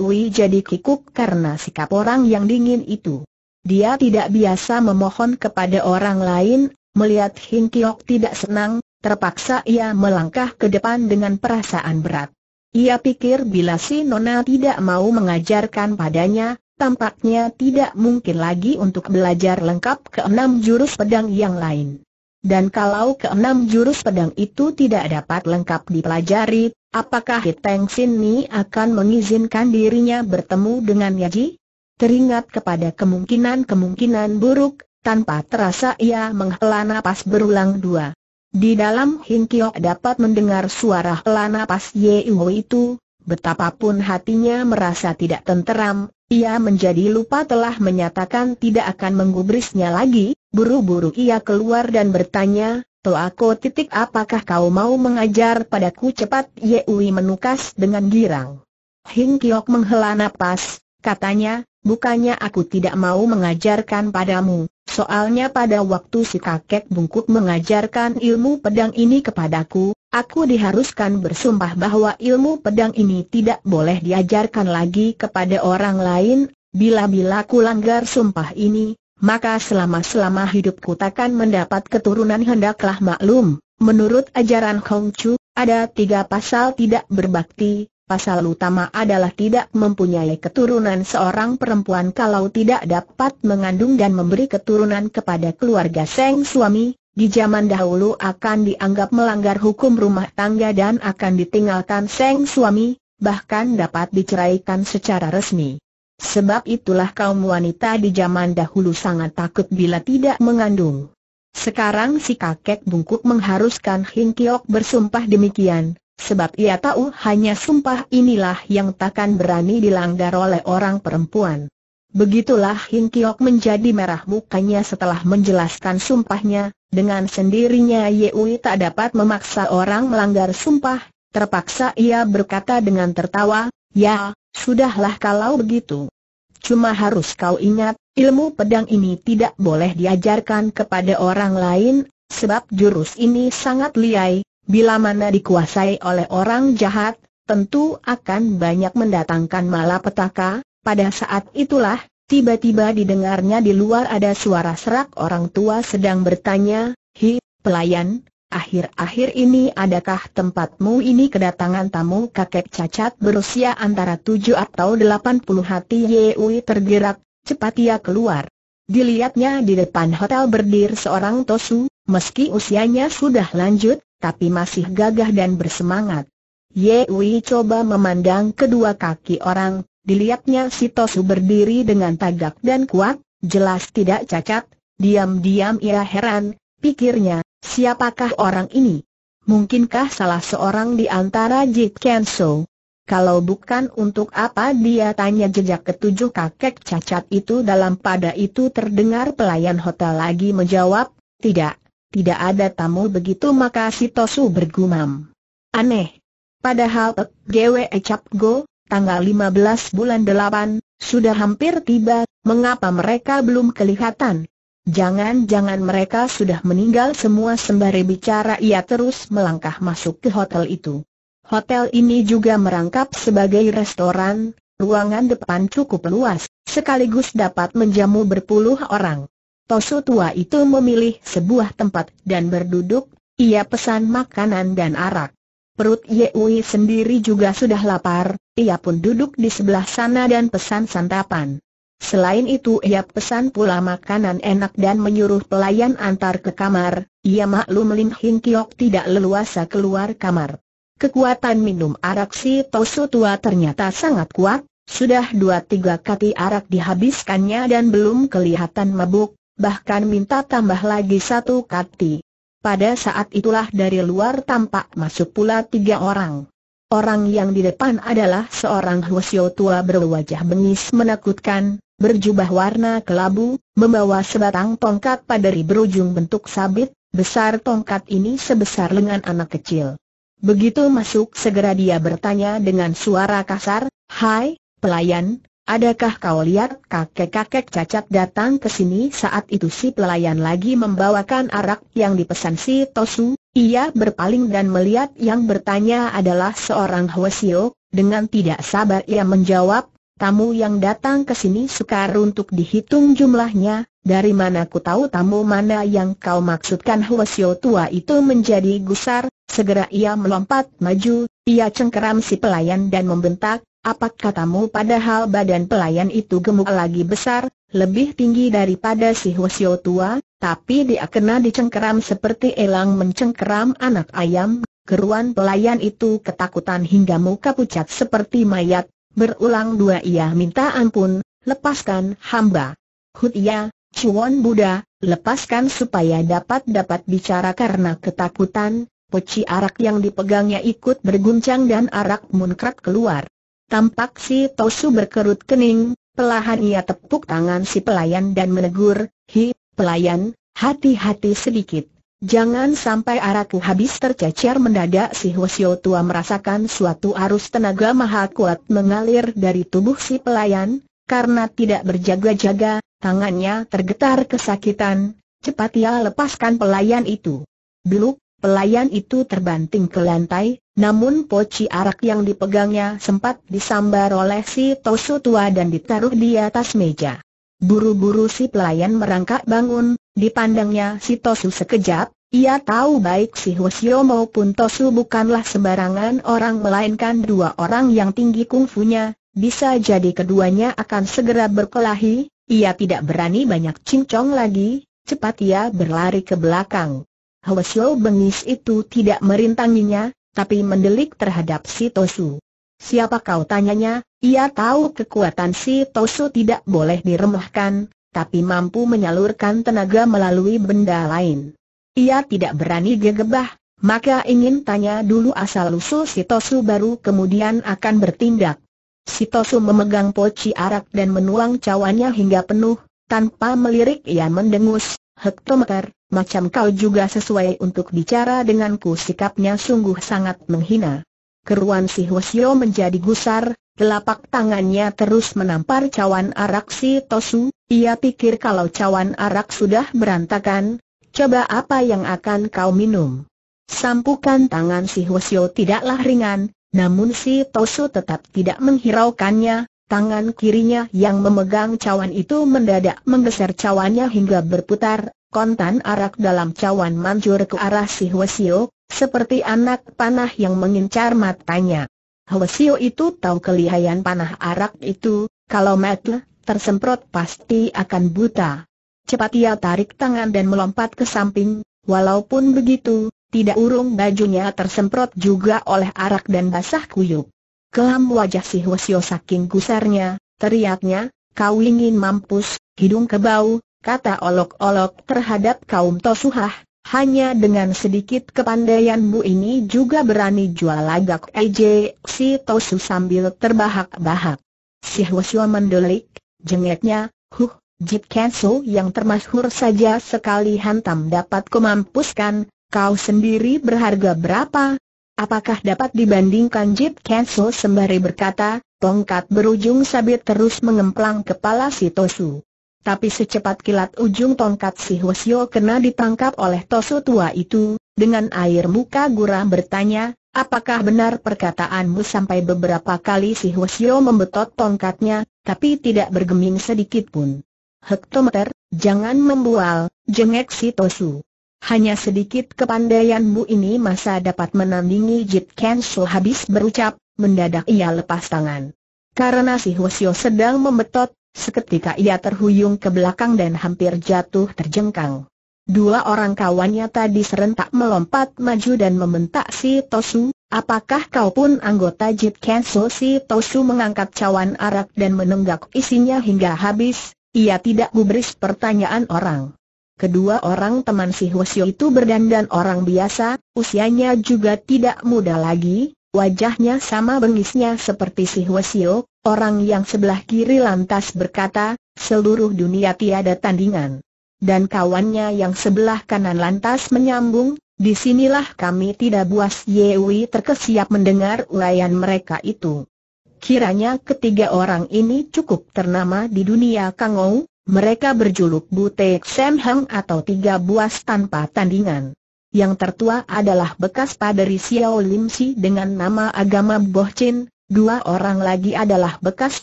Speaker 1: Wei jadi kikuk karena sikap orang yang dingin itu. Dia tidak biasa memohon kepada orang lain, melihat Hin Kiok tidak senang, terpaksa ia melangkah ke depan dengan perasaan berat. Ia pikir bila si Nona tidak mau mengajarkan padanya, tampaknya tidak mungkin lagi untuk belajar lengkap keenam jurus pedang yang lain. Dan kalau keenam jurus pedang itu tidak dapat lengkap dipelajari, apakah Hiteng Sin Ni akan mengizinkan dirinya bertemu dengan Yaji? Teringat kepada kemungkinan-kemungkinan buruk, tanpa terasa ia menghela napas berulang dua. Di dalam Hingkio dapat mendengar suara hela napas Yeo itu, betapapun hatinya merasa tidak tenteram, ia menjadi lupa telah menyatakan tidak akan menggubrisnya lagi, buru-buru ia keluar dan bertanya, Toako titik apakah kau mau mengajar padaku cepat Yewi menukas dengan girang. Hing Kiok menghela napas, katanya, bukannya aku tidak mau mengajarkan padamu, soalnya pada waktu si kakek bungkuk mengajarkan ilmu pedang ini kepadaku, Aku diharuskan bersumpah bahwa ilmu pedang ini tidak boleh diajarkan lagi kepada orang lain, bila-bila ku langgar sumpah ini, maka selama-selama hidupku takkan mendapat keturunan hendaklah maklum. Menurut ajaran Chu, ada tiga pasal tidak berbakti, pasal utama adalah tidak mempunyai keturunan seorang perempuan kalau tidak dapat mengandung dan memberi keturunan kepada keluarga sang suami, di zaman dahulu akan dianggap melanggar hukum rumah tangga dan akan ditinggalkan sang suami, bahkan dapat diceraikan secara resmi. Sebab itulah kaum wanita di zaman dahulu sangat takut bila tidak mengandung. Sekarang si kakek bungkuk mengharuskan Hing Kiok bersumpah demikian, sebab ia tahu hanya sumpah inilah yang takkan berani dilanggar oleh orang perempuan. Begitulah Hing Kiok menjadi merah mukanya setelah menjelaskan sumpahnya, dengan sendirinya Yui tak dapat memaksa orang melanggar sumpah, terpaksa ia berkata dengan tertawa, Ya, sudahlah kalau begitu. Cuma harus kau ingat, ilmu pedang ini tidak boleh diajarkan kepada orang lain, sebab jurus ini sangat liai, bila mana dikuasai oleh orang jahat, tentu akan banyak mendatangkan malapetaka, pada saat itulah, Tiba-tiba didengarnya di luar ada suara serak orang tua sedang bertanya, Hi, pelayan, akhir-akhir ini adakah tempatmu ini kedatangan tamu kakek cacat berusia antara tujuh atau delapan puluh hati Yeui tergerak, cepat ia keluar. Dilihatnya di depan hotel berdiri seorang Tosu, meski usianya sudah lanjut, tapi masih gagah dan bersemangat. Yeui coba memandang kedua kaki orang, dilihatnya si Tosu berdiri dengan tegak dan kuat, jelas tidak cacat, diam-diam ia heran, pikirnya, siapakah orang ini? Mungkinkah salah seorang di antara Jit Kenso? Kalau bukan untuk apa dia tanya jejak ketujuh kakek cacat itu dalam pada itu terdengar pelayan hotel lagi menjawab, tidak, tidak ada tamu begitu maka si Tosu bergumam. Aneh. Padahal Gwe Ecap Go, tanggal 15 bulan 8, sudah hampir tiba, mengapa mereka belum kelihatan? Jangan-jangan mereka sudah meninggal semua sembari bicara ia terus melangkah masuk ke hotel itu. Hotel ini juga merangkap sebagai restoran, ruangan depan cukup luas, sekaligus dapat menjamu berpuluh orang. Tosu tua itu memilih sebuah tempat dan berduduk, ia pesan makanan dan arak. Perut Yeui sendiri juga sudah lapar, ia pun duduk di sebelah sana dan pesan santapan. Selain itu ia pesan pula makanan enak dan menyuruh pelayan antar ke kamar, ia maklum Lim Hing Kiok tidak leluasa keluar kamar. Kekuatan minum arak si Tosu tua ternyata sangat kuat, sudah dua tiga kati arak dihabiskannya dan belum kelihatan mabuk, bahkan minta tambah lagi satu kati. Pada saat itulah dari luar tampak masuk pula tiga orang. Orang yang di depan adalah seorang Huasio tua berwajah bengis menakutkan, berjubah warna kelabu, membawa sebatang tongkat padari berujung bentuk sabit, besar tongkat ini sebesar lengan anak kecil. Begitu masuk segera dia bertanya dengan suara kasar, Hai, pelayan, adakah kau lihat kakek-kakek cacat datang ke sini saat itu si pelayan lagi membawakan arak yang dipesan si Tosu, ia berpaling dan melihat yang bertanya adalah seorang Hwasio, dengan tidak sabar ia menjawab, tamu yang datang ke sini sukar untuk dihitung jumlahnya, dari mana ku tahu tamu mana yang kau maksudkan Hwasio tua itu menjadi gusar, segera ia melompat maju, ia cengkeram si pelayan dan membentak, apa katamu padahal badan pelayan itu gemuk lagi besar, lebih tinggi daripada si Hwasyo tua, tapi dia kena dicengkeram seperti elang mencengkeram anak ayam, keruan pelayan itu ketakutan hingga muka pucat seperti mayat, berulang dua ia minta ampun, lepaskan hamba. Hutia, ya, Cuan Buddha, lepaskan supaya dapat-dapat bicara karena ketakutan, poci arak yang dipegangnya ikut berguncang dan arak munkrat keluar. Tampak si Tosu berkerut kening, pelahan ia tepuk tangan si pelayan dan menegur, Hi, pelayan, hati-hati sedikit. Jangan sampai araku habis tercecer mendadak si Hwasyo tua merasakan suatu arus tenaga maha kuat mengalir dari tubuh si pelayan, karena tidak berjaga-jaga, tangannya tergetar kesakitan, cepat ia lepaskan pelayan itu. Beluk, pelayan itu terbanting ke lantai, namun poci arak yang dipegangnya sempat disambar oleh si Tosu tua dan ditaruh di atas meja. Buru-buru si pelayan merangkak bangun, dipandangnya si Tosu sekejap, ia tahu baik si Hosio maupun Tosu bukanlah sembarangan orang melainkan dua orang yang tinggi kungfunya, bisa jadi keduanya akan segera berkelahi, ia tidak berani banyak cincong lagi, cepat ia berlari ke belakang. Hwasyo bengis itu tidak merintanginya, tapi mendelik terhadap si Tosu. Siapa kau tanyanya, ia tahu kekuatan si Tosu tidak boleh diremehkan, tapi mampu menyalurkan tenaga melalui benda lain. Ia tidak berani gegebah, maka ingin tanya dulu asal-usul si Tosu baru kemudian akan bertindak. Si Tosu memegang poci arak dan menuang cawannya hingga penuh, tanpa melirik ia mendengus, hektometer, macam kau juga sesuai untuk bicara denganku sikapnya sungguh sangat menghina. Keruan si Hwasyo menjadi gusar, telapak tangannya terus menampar cawan arak si Tosu, ia pikir kalau cawan arak sudah berantakan, coba apa yang akan kau minum. Sampukan tangan si Hwasyo tidaklah ringan, namun si Tosu tetap tidak menghiraukannya, Tangan kirinya yang memegang cawan itu mendadak menggeser cawannya hingga berputar, kontan arak dalam cawan manjur ke arah si Hwasio, seperti anak panah yang mengincar matanya. Hwasio itu tahu kelihayan panah arak itu, kalau mata tersemprot pasti akan buta. Cepat ia tarik tangan dan melompat ke samping, walaupun begitu, tidak urung bajunya tersemprot juga oleh arak dan basah kuyup. Kelam wajah si Hwasio saking gusarnya, teriaknya, kau ingin mampus, hidung kebau, kata olok-olok terhadap kaum Tosuhah, hanya dengan sedikit kepandaianmu ini juga berani jual lagak EJ, si Tosu sambil terbahak-bahak. Si Hwasyo mendelik, jengeknya, huh, Jip Kenso yang termasyhur saja sekali hantam dapat kemampuskan, kau sendiri berharga berapa? Apakah dapat dibandingkan Jip Kenso sembari berkata, tongkat berujung sabit terus mengemplang kepala si Tosu. Tapi secepat kilat ujung tongkat si Hwasyo kena ditangkap oleh Tosu tua itu, dengan air muka guram bertanya, apakah benar perkataanmu sampai beberapa kali si Hwasyo membetot tongkatnya, tapi tidak bergeming sedikit pun. Hektometer, jangan membual, jengek si Tosu. Hanya sedikit kepandaianmu ini masa dapat menandingi Jit Kenso habis berucap, mendadak ia lepas tangan. Karena si Hwasyo sedang membetot, Seketika ia terhuyung ke belakang dan hampir jatuh terjengkang. Dua orang kawannya tadi serentak melompat maju dan membentak si Tosu, apakah kau pun anggota Jit Kenso si Tosu mengangkat cawan arak dan menenggak isinya hingga habis, ia tidak gubris pertanyaan orang. Kedua orang teman si Hwasyo itu berdandan orang biasa, usianya juga tidak muda lagi, Wajahnya sama bengisnya seperti si Huasio, orang yang sebelah kiri lantas berkata, seluruh dunia tiada tandingan. Dan kawannya yang sebelah kanan lantas menyambung, disinilah kami tidak buas Yewi terkesiap mendengar ulayan mereka itu. Kiranya ketiga orang ini cukup ternama di dunia Kangou, mereka berjuluk Butek Sam Hang atau tiga buas tanpa tandingan. Yang tertua adalah bekas paderi Xiao Lim Si dengan nama agama Boh Chin, dua orang lagi adalah bekas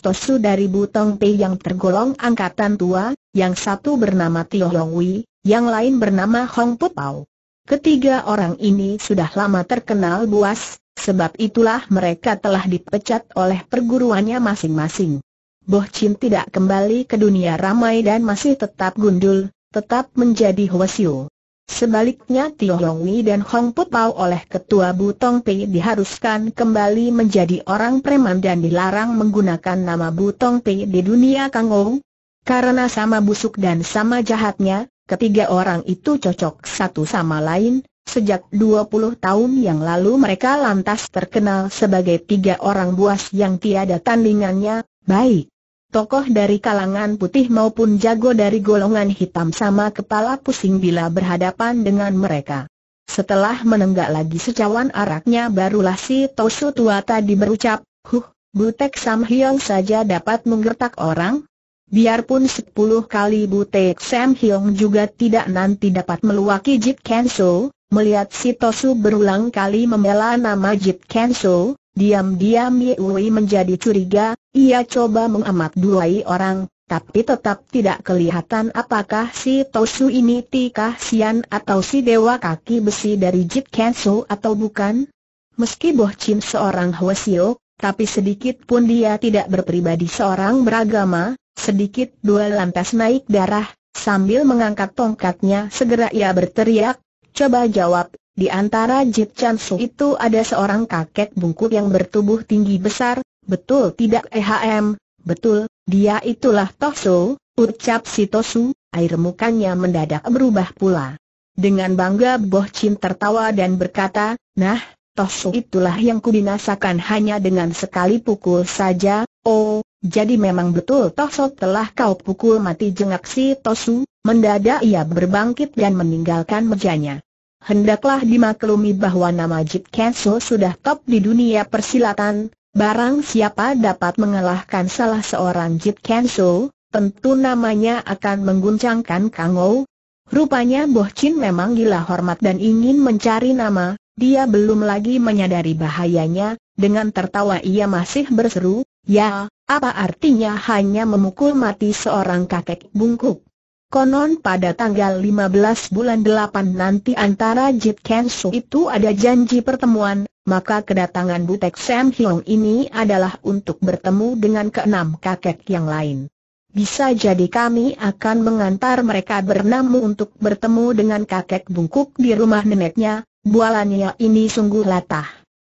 Speaker 1: Tosu dari Butong Pei yang tergolong angkatan tua, yang satu bernama Tio Long Wei, yang lain bernama Hong Po Pao. Ketiga orang ini sudah lama terkenal buas, sebab itulah mereka telah dipecat oleh perguruannya masing-masing. Boh Chin tidak kembali ke dunia ramai dan masih tetap gundul, tetap menjadi Hwasyu. Sebaliknya Tio Long Wei dan Hong Put Pao oleh Ketua Butong Pei diharuskan kembali menjadi orang preman dan dilarang menggunakan nama Butong Pei di dunia Ong. Karena sama busuk dan sama jahatnya, ketiga orang itu cocok satu sama lain, sejak 20 tahun yang lalu mereka lantas terkenal sebagai tiga orang buas yang tiada tandingannya, baik tokoh dari kalangan putih maupun jago dari golongan hitam sama kepala pusing bila berhadapan dengan mereka. Setelah menenggak lagi secawan araknya barulah si Tosu tua tadi berucap, Huh, Butek Sam Hyong saja dapat menggertak orang? Biarpun sepuluh kali Butek Sam Hyong juga tidak nanti dapat meluaki Jit Kenso, melihat si Tosu berulang kali membela nama Jit Kenso, Diam-diam Wei menjadi curiga, ia coba mengamat dua orang, tapi tetap tidak kelihatan apakah si Tosu ini Tika Sian atau si Dewa Kaki Besi dari Jit Kenso atau bukan. Meski Boh Chin seorang Hwasio, tapi sedikit pun dia tidak berpribadi seorang beragama, sedikit dua lantas naik darah, sambil mengangkat tongkatnya segera ia berteriak, coba jawab di antara Jit Chan Su itu ada seorang kakek bungkuk yang bertubuh tinggi besar, betul tidak EHM, betul, dia itulah Tosu, ucap si Tosu, air mukanya mendadak berubah pula. Dengan bangga Boh Chin tertawa dan berkata, nah, Tosu itulah yang kubinasakan hanya dengan sekali pukul saja, oh, jadi memang betul Tosu telah kau pukul mati jengak si Tosu, mendadak ia berbangkit dan meninggalkan mejanya hendaklah dimaklumi bahwa nama Jit Keso sudah top di dunia persilatan, barang siapa dapat mengalahkan salah seorang Jit Keso, tentu namanya akan mengguncangkan Kang Ou. Rupanya Boh Chin memang gila hormat dan ingin mencari nama, dia belum lagi menyadari bahayanya, dengan tertawa ia masih berseru, ya, apa artinya hanya memukul mati seorang kakek bungkuk. Konon pada tanggal 15 bulan 8 nanti antara Jit Kensu itu ada janji pertemuan, maka kedatangan Butek Sam Hiong ini adalah untuk bertemu dengan keenam kakek yang lain. Bisa jadi kami akan mengantar mereka bernamu untuk bertemu dengan kakek bungkuk di rumah neneknya, bualannya ini sungguh latah.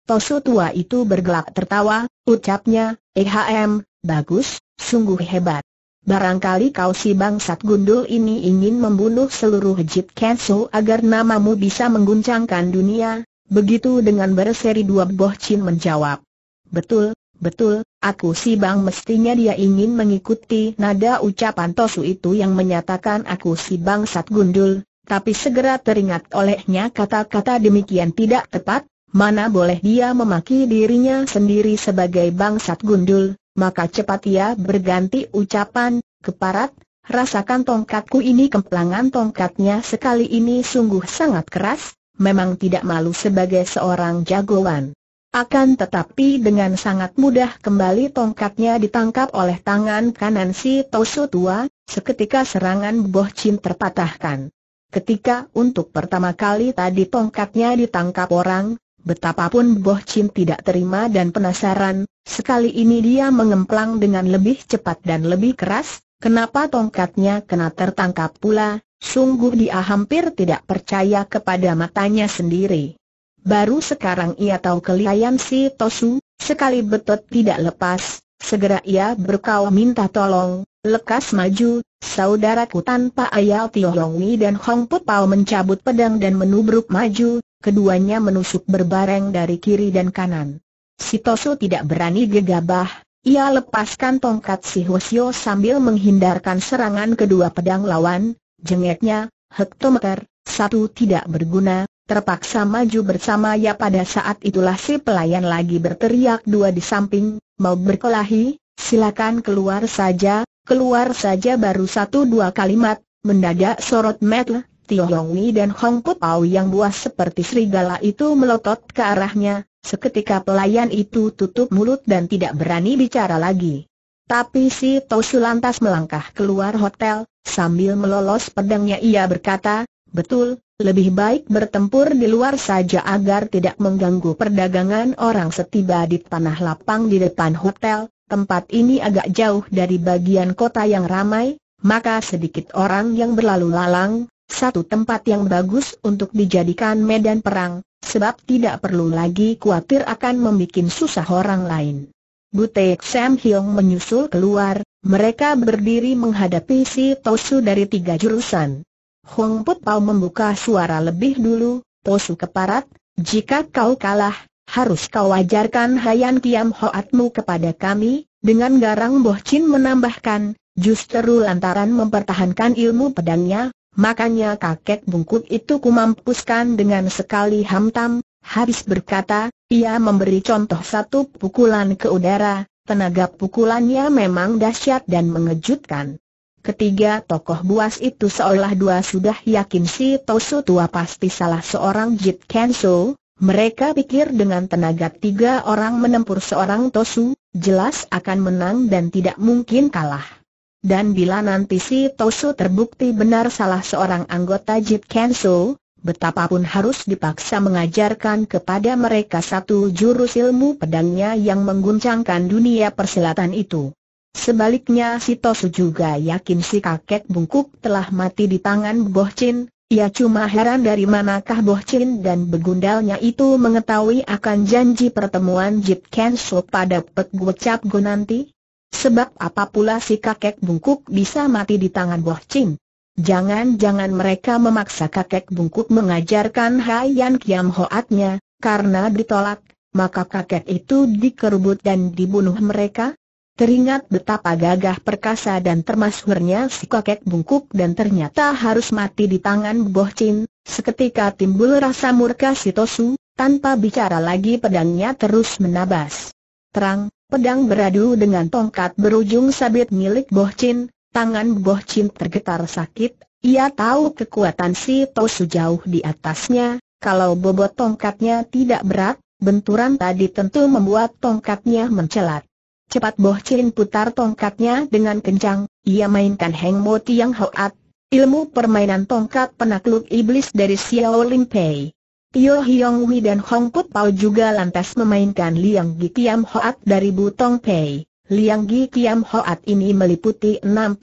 Speaker 1: Tosu tua itu bergelak tertawa, ucapnya, ehm, bagus, sungguh hebat. Barangkali kau si bangsat gundul ini ingin membunuh seluruh Jit Kenso agar namamu bisa mengguncangkan dunia, begitu dengan berseri dua Boh Chin menjawab. Betul, betul, aku si bang mestinya dia ingin mengikuti nada ucapan Tosu itu yang menyatakan aku si bangsat gundul, tapi segera teringat olehnya kata-kata demikian tidak tepat, mana boleh dia memaki dirinya sendiri sebagai bangsat gundul, maka cepat ia berganti ucapan, keparat, rasakan tongkatku ini kemplangan tongkatnya sekali ini sungguh sangat keras, memang tidak malu sebagai seorang jagoan. Akan tetapi dengan sangat mudah kembali tongkatnya ditangkap oleh tangan kanan si Tosu tua, seketika serangan Boh Chin terpatahkan. Ketika untuk pertama kali tadi tongkatnya ditangkap orang, betapapun Boh Chin tidak terima dan penasaran, Sekali ini dia mengemplang dengan lebih cepat dan lebih keras, kenapa tongkatnya kena tertangkap pula, sungguh dia hampir tidak percaya kepada matanya sendiri. Baru sekarang ia tahu kelihayan si Tosu, sekali betot tidak lepas, segera ia berkau minta tolong, lekas maju, saudaraku tanpa ayal Tio dan Hong Put Pao mencabut pedang dan menubruk maju, keduanya menusuk berbareng dari kiri dan kanan. Sitosu tidak berani gegabah, ia lepaskan tongkat si Hwasyo sambil menghindarkan serangan kedua pedang lawan, jengeknya, hektometer, satu tidak berguna, terpaksa maju bersama ya pada saat itulah si pelayan lagi berteriak dua di samping, mau berkelahi, silakan keluar saja, keluar saja baru satu dua kalimat, mendadak sorot metel, Tio Wei dan Hong Put Pau yang buas seperti serigala itu melotot ke arahnya, Seketika pelayan itu tutup mulut dan tidak berani bicara lagi. Tapi si Tosu lantas melangkah keluar hotel, sambil melolos pedangnya ia berkata, betul, lebih baik bertempur di luar saja agar tidak mengganggu perdagangan orang setiba di tanah lapang di depan hotel, tempat ini agak jauh dari bagian kota yang ramai, maka sedikit orang yang berlalu lalang, satu tempat yang bagus untuk dijadikan medan perang, Sebab tidak perlu lagi khawatir akan membuat susah orang lain. Butek Sam Hyong menyusul keluar, mereka berdiri menghadapi si Tosu dari tiga jurusan. Hong Put Pao membuka suara lebih dulu, Tosu keparat, jika kau kalah, harus kau ajarkan Hayan Kiam Hoatmu kepada kami, dengan garang Boh Chin menambahkan, justru lantaran mempertahankan ilmu pedangnya, Makanya kakek bungkuk itu kumampuskan dengan sekali hamtam, habis berkata, ia memberi contoh satu pukulan ke udara, tenaga pukulannya memang dahsyat dan mengejutkan. Ketiga tokoh buas itu seolah dua sudah yakin si Tosu tua pasti salah seorang Jit Kenso, mereka pikir dengan tenaga tiga orang menempur seorang Tosu, jelas akan menang dan tidak mungkin kalah. Dan bila nanti si Tosu terbukti benar salah seorang anggota Jit Kenso, betapapun harus dipaksa mengajarkan kepada mereka satu jurus ilmu pedangnya yang mengguncangkan dunia persilatan itu. Sebaliknya si Tosu juga yakin si kakek bungkuk telah mati di tangan Bohcin, ia cuma heran dari manakah Bohcin dan begundalnya itu mengetahui akan janji pertemuan Jip Kenso pada Pek Gocap Go nanti. Sebab apa pula si kakek bungkuk bisa mati di tangan Boh Jangan-jangan mereka memaksa kakek bungkuk mengajarkan Haiyan Kiam Hoatnya, karena ditolak, maka kakek itu dikerubut dan dibunuh mereka? Teringat betapa gagah perkasa dan termasuknya si kakek bungkuk dan ternyata harus mati di tangan Boh Chin, seketika timbul rasa murka si Tosu, tanpa bicara lagi pedangnya terus menabas. Terang, Pedang beradu dengan tongkat berujung sabit milik Boh Chin, tangan Boh Chin tergetar sakit, ia tahu kekuatan si Tau sejauh di atasnya, kalau bobot tongkatnya tidak berat, benturan tadi tentu membuat tongkatnya mencelat. Cepat Boh Chin putar tongkatnya dengan kencang, ia mainkan Heng Mo Tiang Hoat, ilmu permainan tongkat penakluk iblis dari Xiao Limpei. Tio Hiong Hui dan Hong Put Pao juga lantas memainkan Liang Gi Kiam Hoat dari Butong Pei. Liang Gi Kiam Hoat ini meliputi 64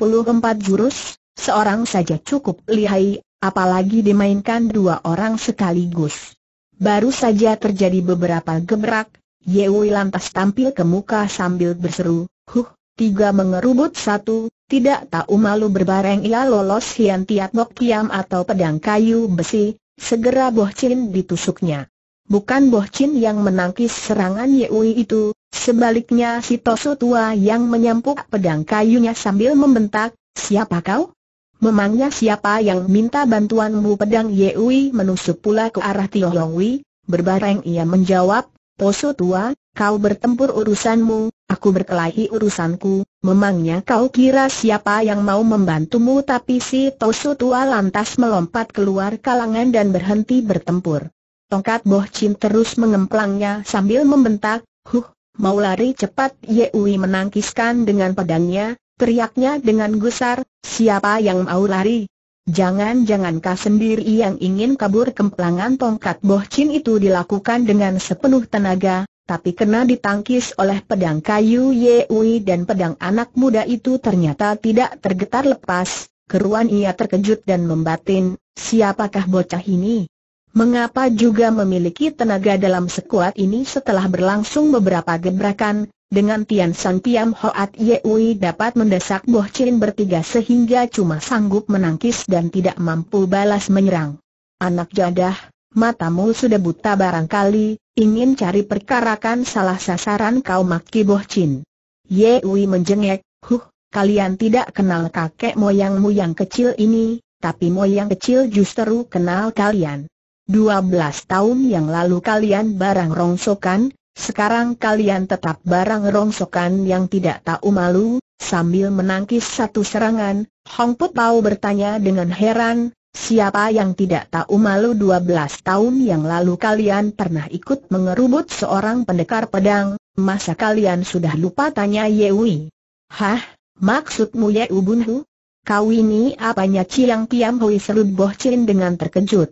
Speaker 1: jurus, seorang saja cukup lihai, apalagi dimainkan dua orang sekaligus. Baru saja terjadi beberapa gebrak, Yewi lantas tampil ke muka sambil berseru, Huh, tiga mengerubut satu, tidak tahu malu berbareng ia lolos hian tiat bok kiam atau pedang kayu besi, Segera Boh Chin ditusuknya. Bukan Boh Chin yang menangkis serangan Yeui itu, sebaliknya si Tosu tua yang menyampuk pedang kayunya sambil membentak, siapa kau? Memangnya siapa yang minta bantuanmu pedang Yeui menusuk pula ke arah Tio Longwi, berbareng ia menjawab, Tosu tua, kau bertempur urusanmu, aku berkelahi urusanku, Memangnya kau kira siapa yang mau membantumu tapi si Tosu tua lantas melompat keluar kalangan dan berhenti bertempur. Tongkat Boh terus mengemplangnya sambil membentak, huh, mau lari cepat Yeui menangkiskan dengan pedangnya, teriaknya dengan gusar, siapa yang mau lari? Jangan-jangan kau sendiri yang ingin kabur kemplangan tongkat Boh itu dilakukan dengan sepenuh tenaga, tapi kena ditangkis oleh pedang kayu Ye Wei dan pedang anak muda itu ternyata tidak tergetar lepas, keruan ia terkejut dan membatin, siapakah bocah ini? Mengapa juga memiliki tenaga dalam sekuat ini setelah berlangsung beberapa gebrakan, dengan Tian San Piam Hoat Wei dapat mendesak Boh Chin bertiga sehingga cuma sanggup menangkis dan tidak mampu balas menyerang. Anak jadah, matamu sudah buta barangkali, ingin cari perkarakan salah sasaran kau Maki Bohcin. Wei menjengek, huh, kalian tidak kenal kakek moyangmu yang kecil ini, tapi moyang kecil justru kenal kalian. 12 tahun yang lalu kalian barang rongsokan, sekarang kalian tetap barang rongsokan yang tidak tahu malu, sambil menangkis satu serangan, Hong Put Pao bertanya dengan heran, Siapa yang tidak tahu malu 12 tahun yang lalu kalian pernah ikut mengerubut seorang pendekar pedang, masa kalian sudah lupa tanya Yewi? Hah, maksudmu Ye Ubunhu? Kau ini apanya Ciang Kiam Hui seru Boh Chin dengan terkejut.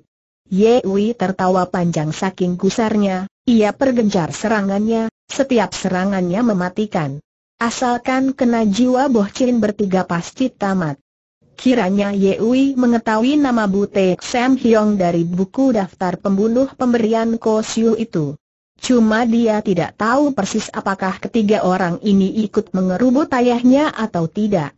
Speaker 1: Ye Wei tertawa panjang saking gusarnya, ia pergencar serangannya, setiap serangannya mematikan. Asalkan kena jiwa Boh Chin bertiga pasti tamat. Kiranya Yeui mengetahui nama Butek Sam Hyong dari buku daftar pembunuh pemberian Ko Siu itu. Cuma dia tidak tahu persis apakah ketiga orang ini ikut mengerubut ayahnya atau tidak.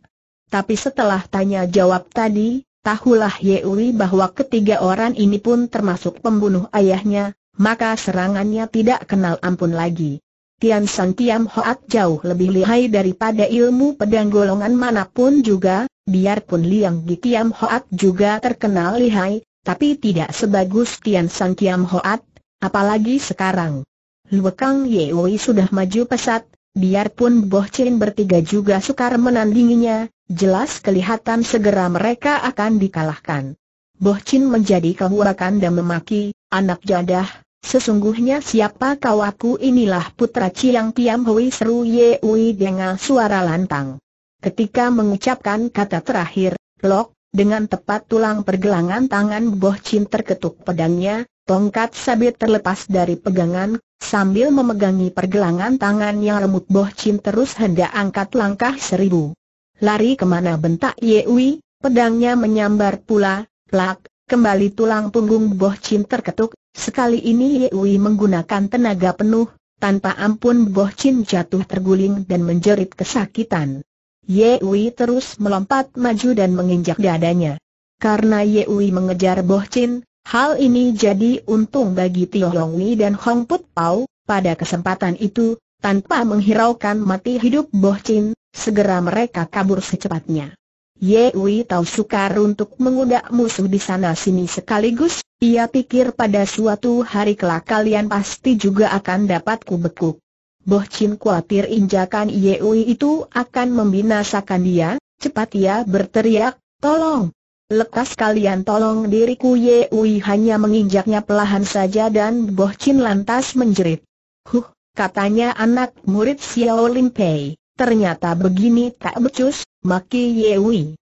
Speaker 1: Tapi setelah tanya jawab tadi, tahulah Yeui bahwa ketiga orang ini pun termasuk pembunuh ayahnya, maka serangannya tidak kenal ampun lagi. Tian San Tiam Hoat jauh lebih lihai daripada ilmu pedang golongan manapun juga, biarpun Liang Gi Tiam Hoat juga terkenal lihai, tapi tidak sebagus Tian San Tiam Hoat, apalagi sekarang. Luekang Yeowei sudah maju pesat, biarpun Boh Chin bertiga juga sukar menandinginya, jelas kelihatan segera mereka akan dikalahkan. Boh Chin menjadi kehuakan dan memaki, anak jadah, Sesungguhnya siapa kau aku inilah putra Ciang Piam Hui seru Ye Ui dengan suara lantang. Ketika mengucapkan kata terakhir, lok, dengan tepat tulang pergelangan tangan Boh Chin terketuk pedangnya, tongkat sabit terlepas dari pegangan, sambil memegangi pergelangan tangan yang remuk Boh Chin terus hendak angkat langkah seribu. Lari kemana bentak Ye Ui, pedangnya menyambar pula, plak, kembali tulang punggung Boh Chin terketuk, Sekali ini Yewi menggunakan tenaga penuh, tanpa ampun Boh Chin jatuh terguling dan menjerit kesakitan. Yewi terus melompat maju dan menginjak dadanya. Karena Yewi mengejar Boh Chin, hal ini jadi untung bagi Tio Long Wei dan Hong Put Pau, pada kesempatan itu, tanpa menghiraukan mati hidup Boh Chin, segera mereka kabur secepatnya. Ye Wei tahu sukar untuk mengudak musuh di sana sini sekaligus, ia pikir pada suatu hari kelak kalian pasti juga akan dapat kubekuk. Boh Chin khawatir injakan Ye Wei itu akan membinasakan dia, cepat ia berteriak, tolong! Lekas kalian tolong diriku Ye Wei hanya menginjaknya pelahan saja dan Boh Chin lantas menjerit. Huh, katanya anak murid Xiao Lin Pei, ternyata begini tak becus, Maki Yewi.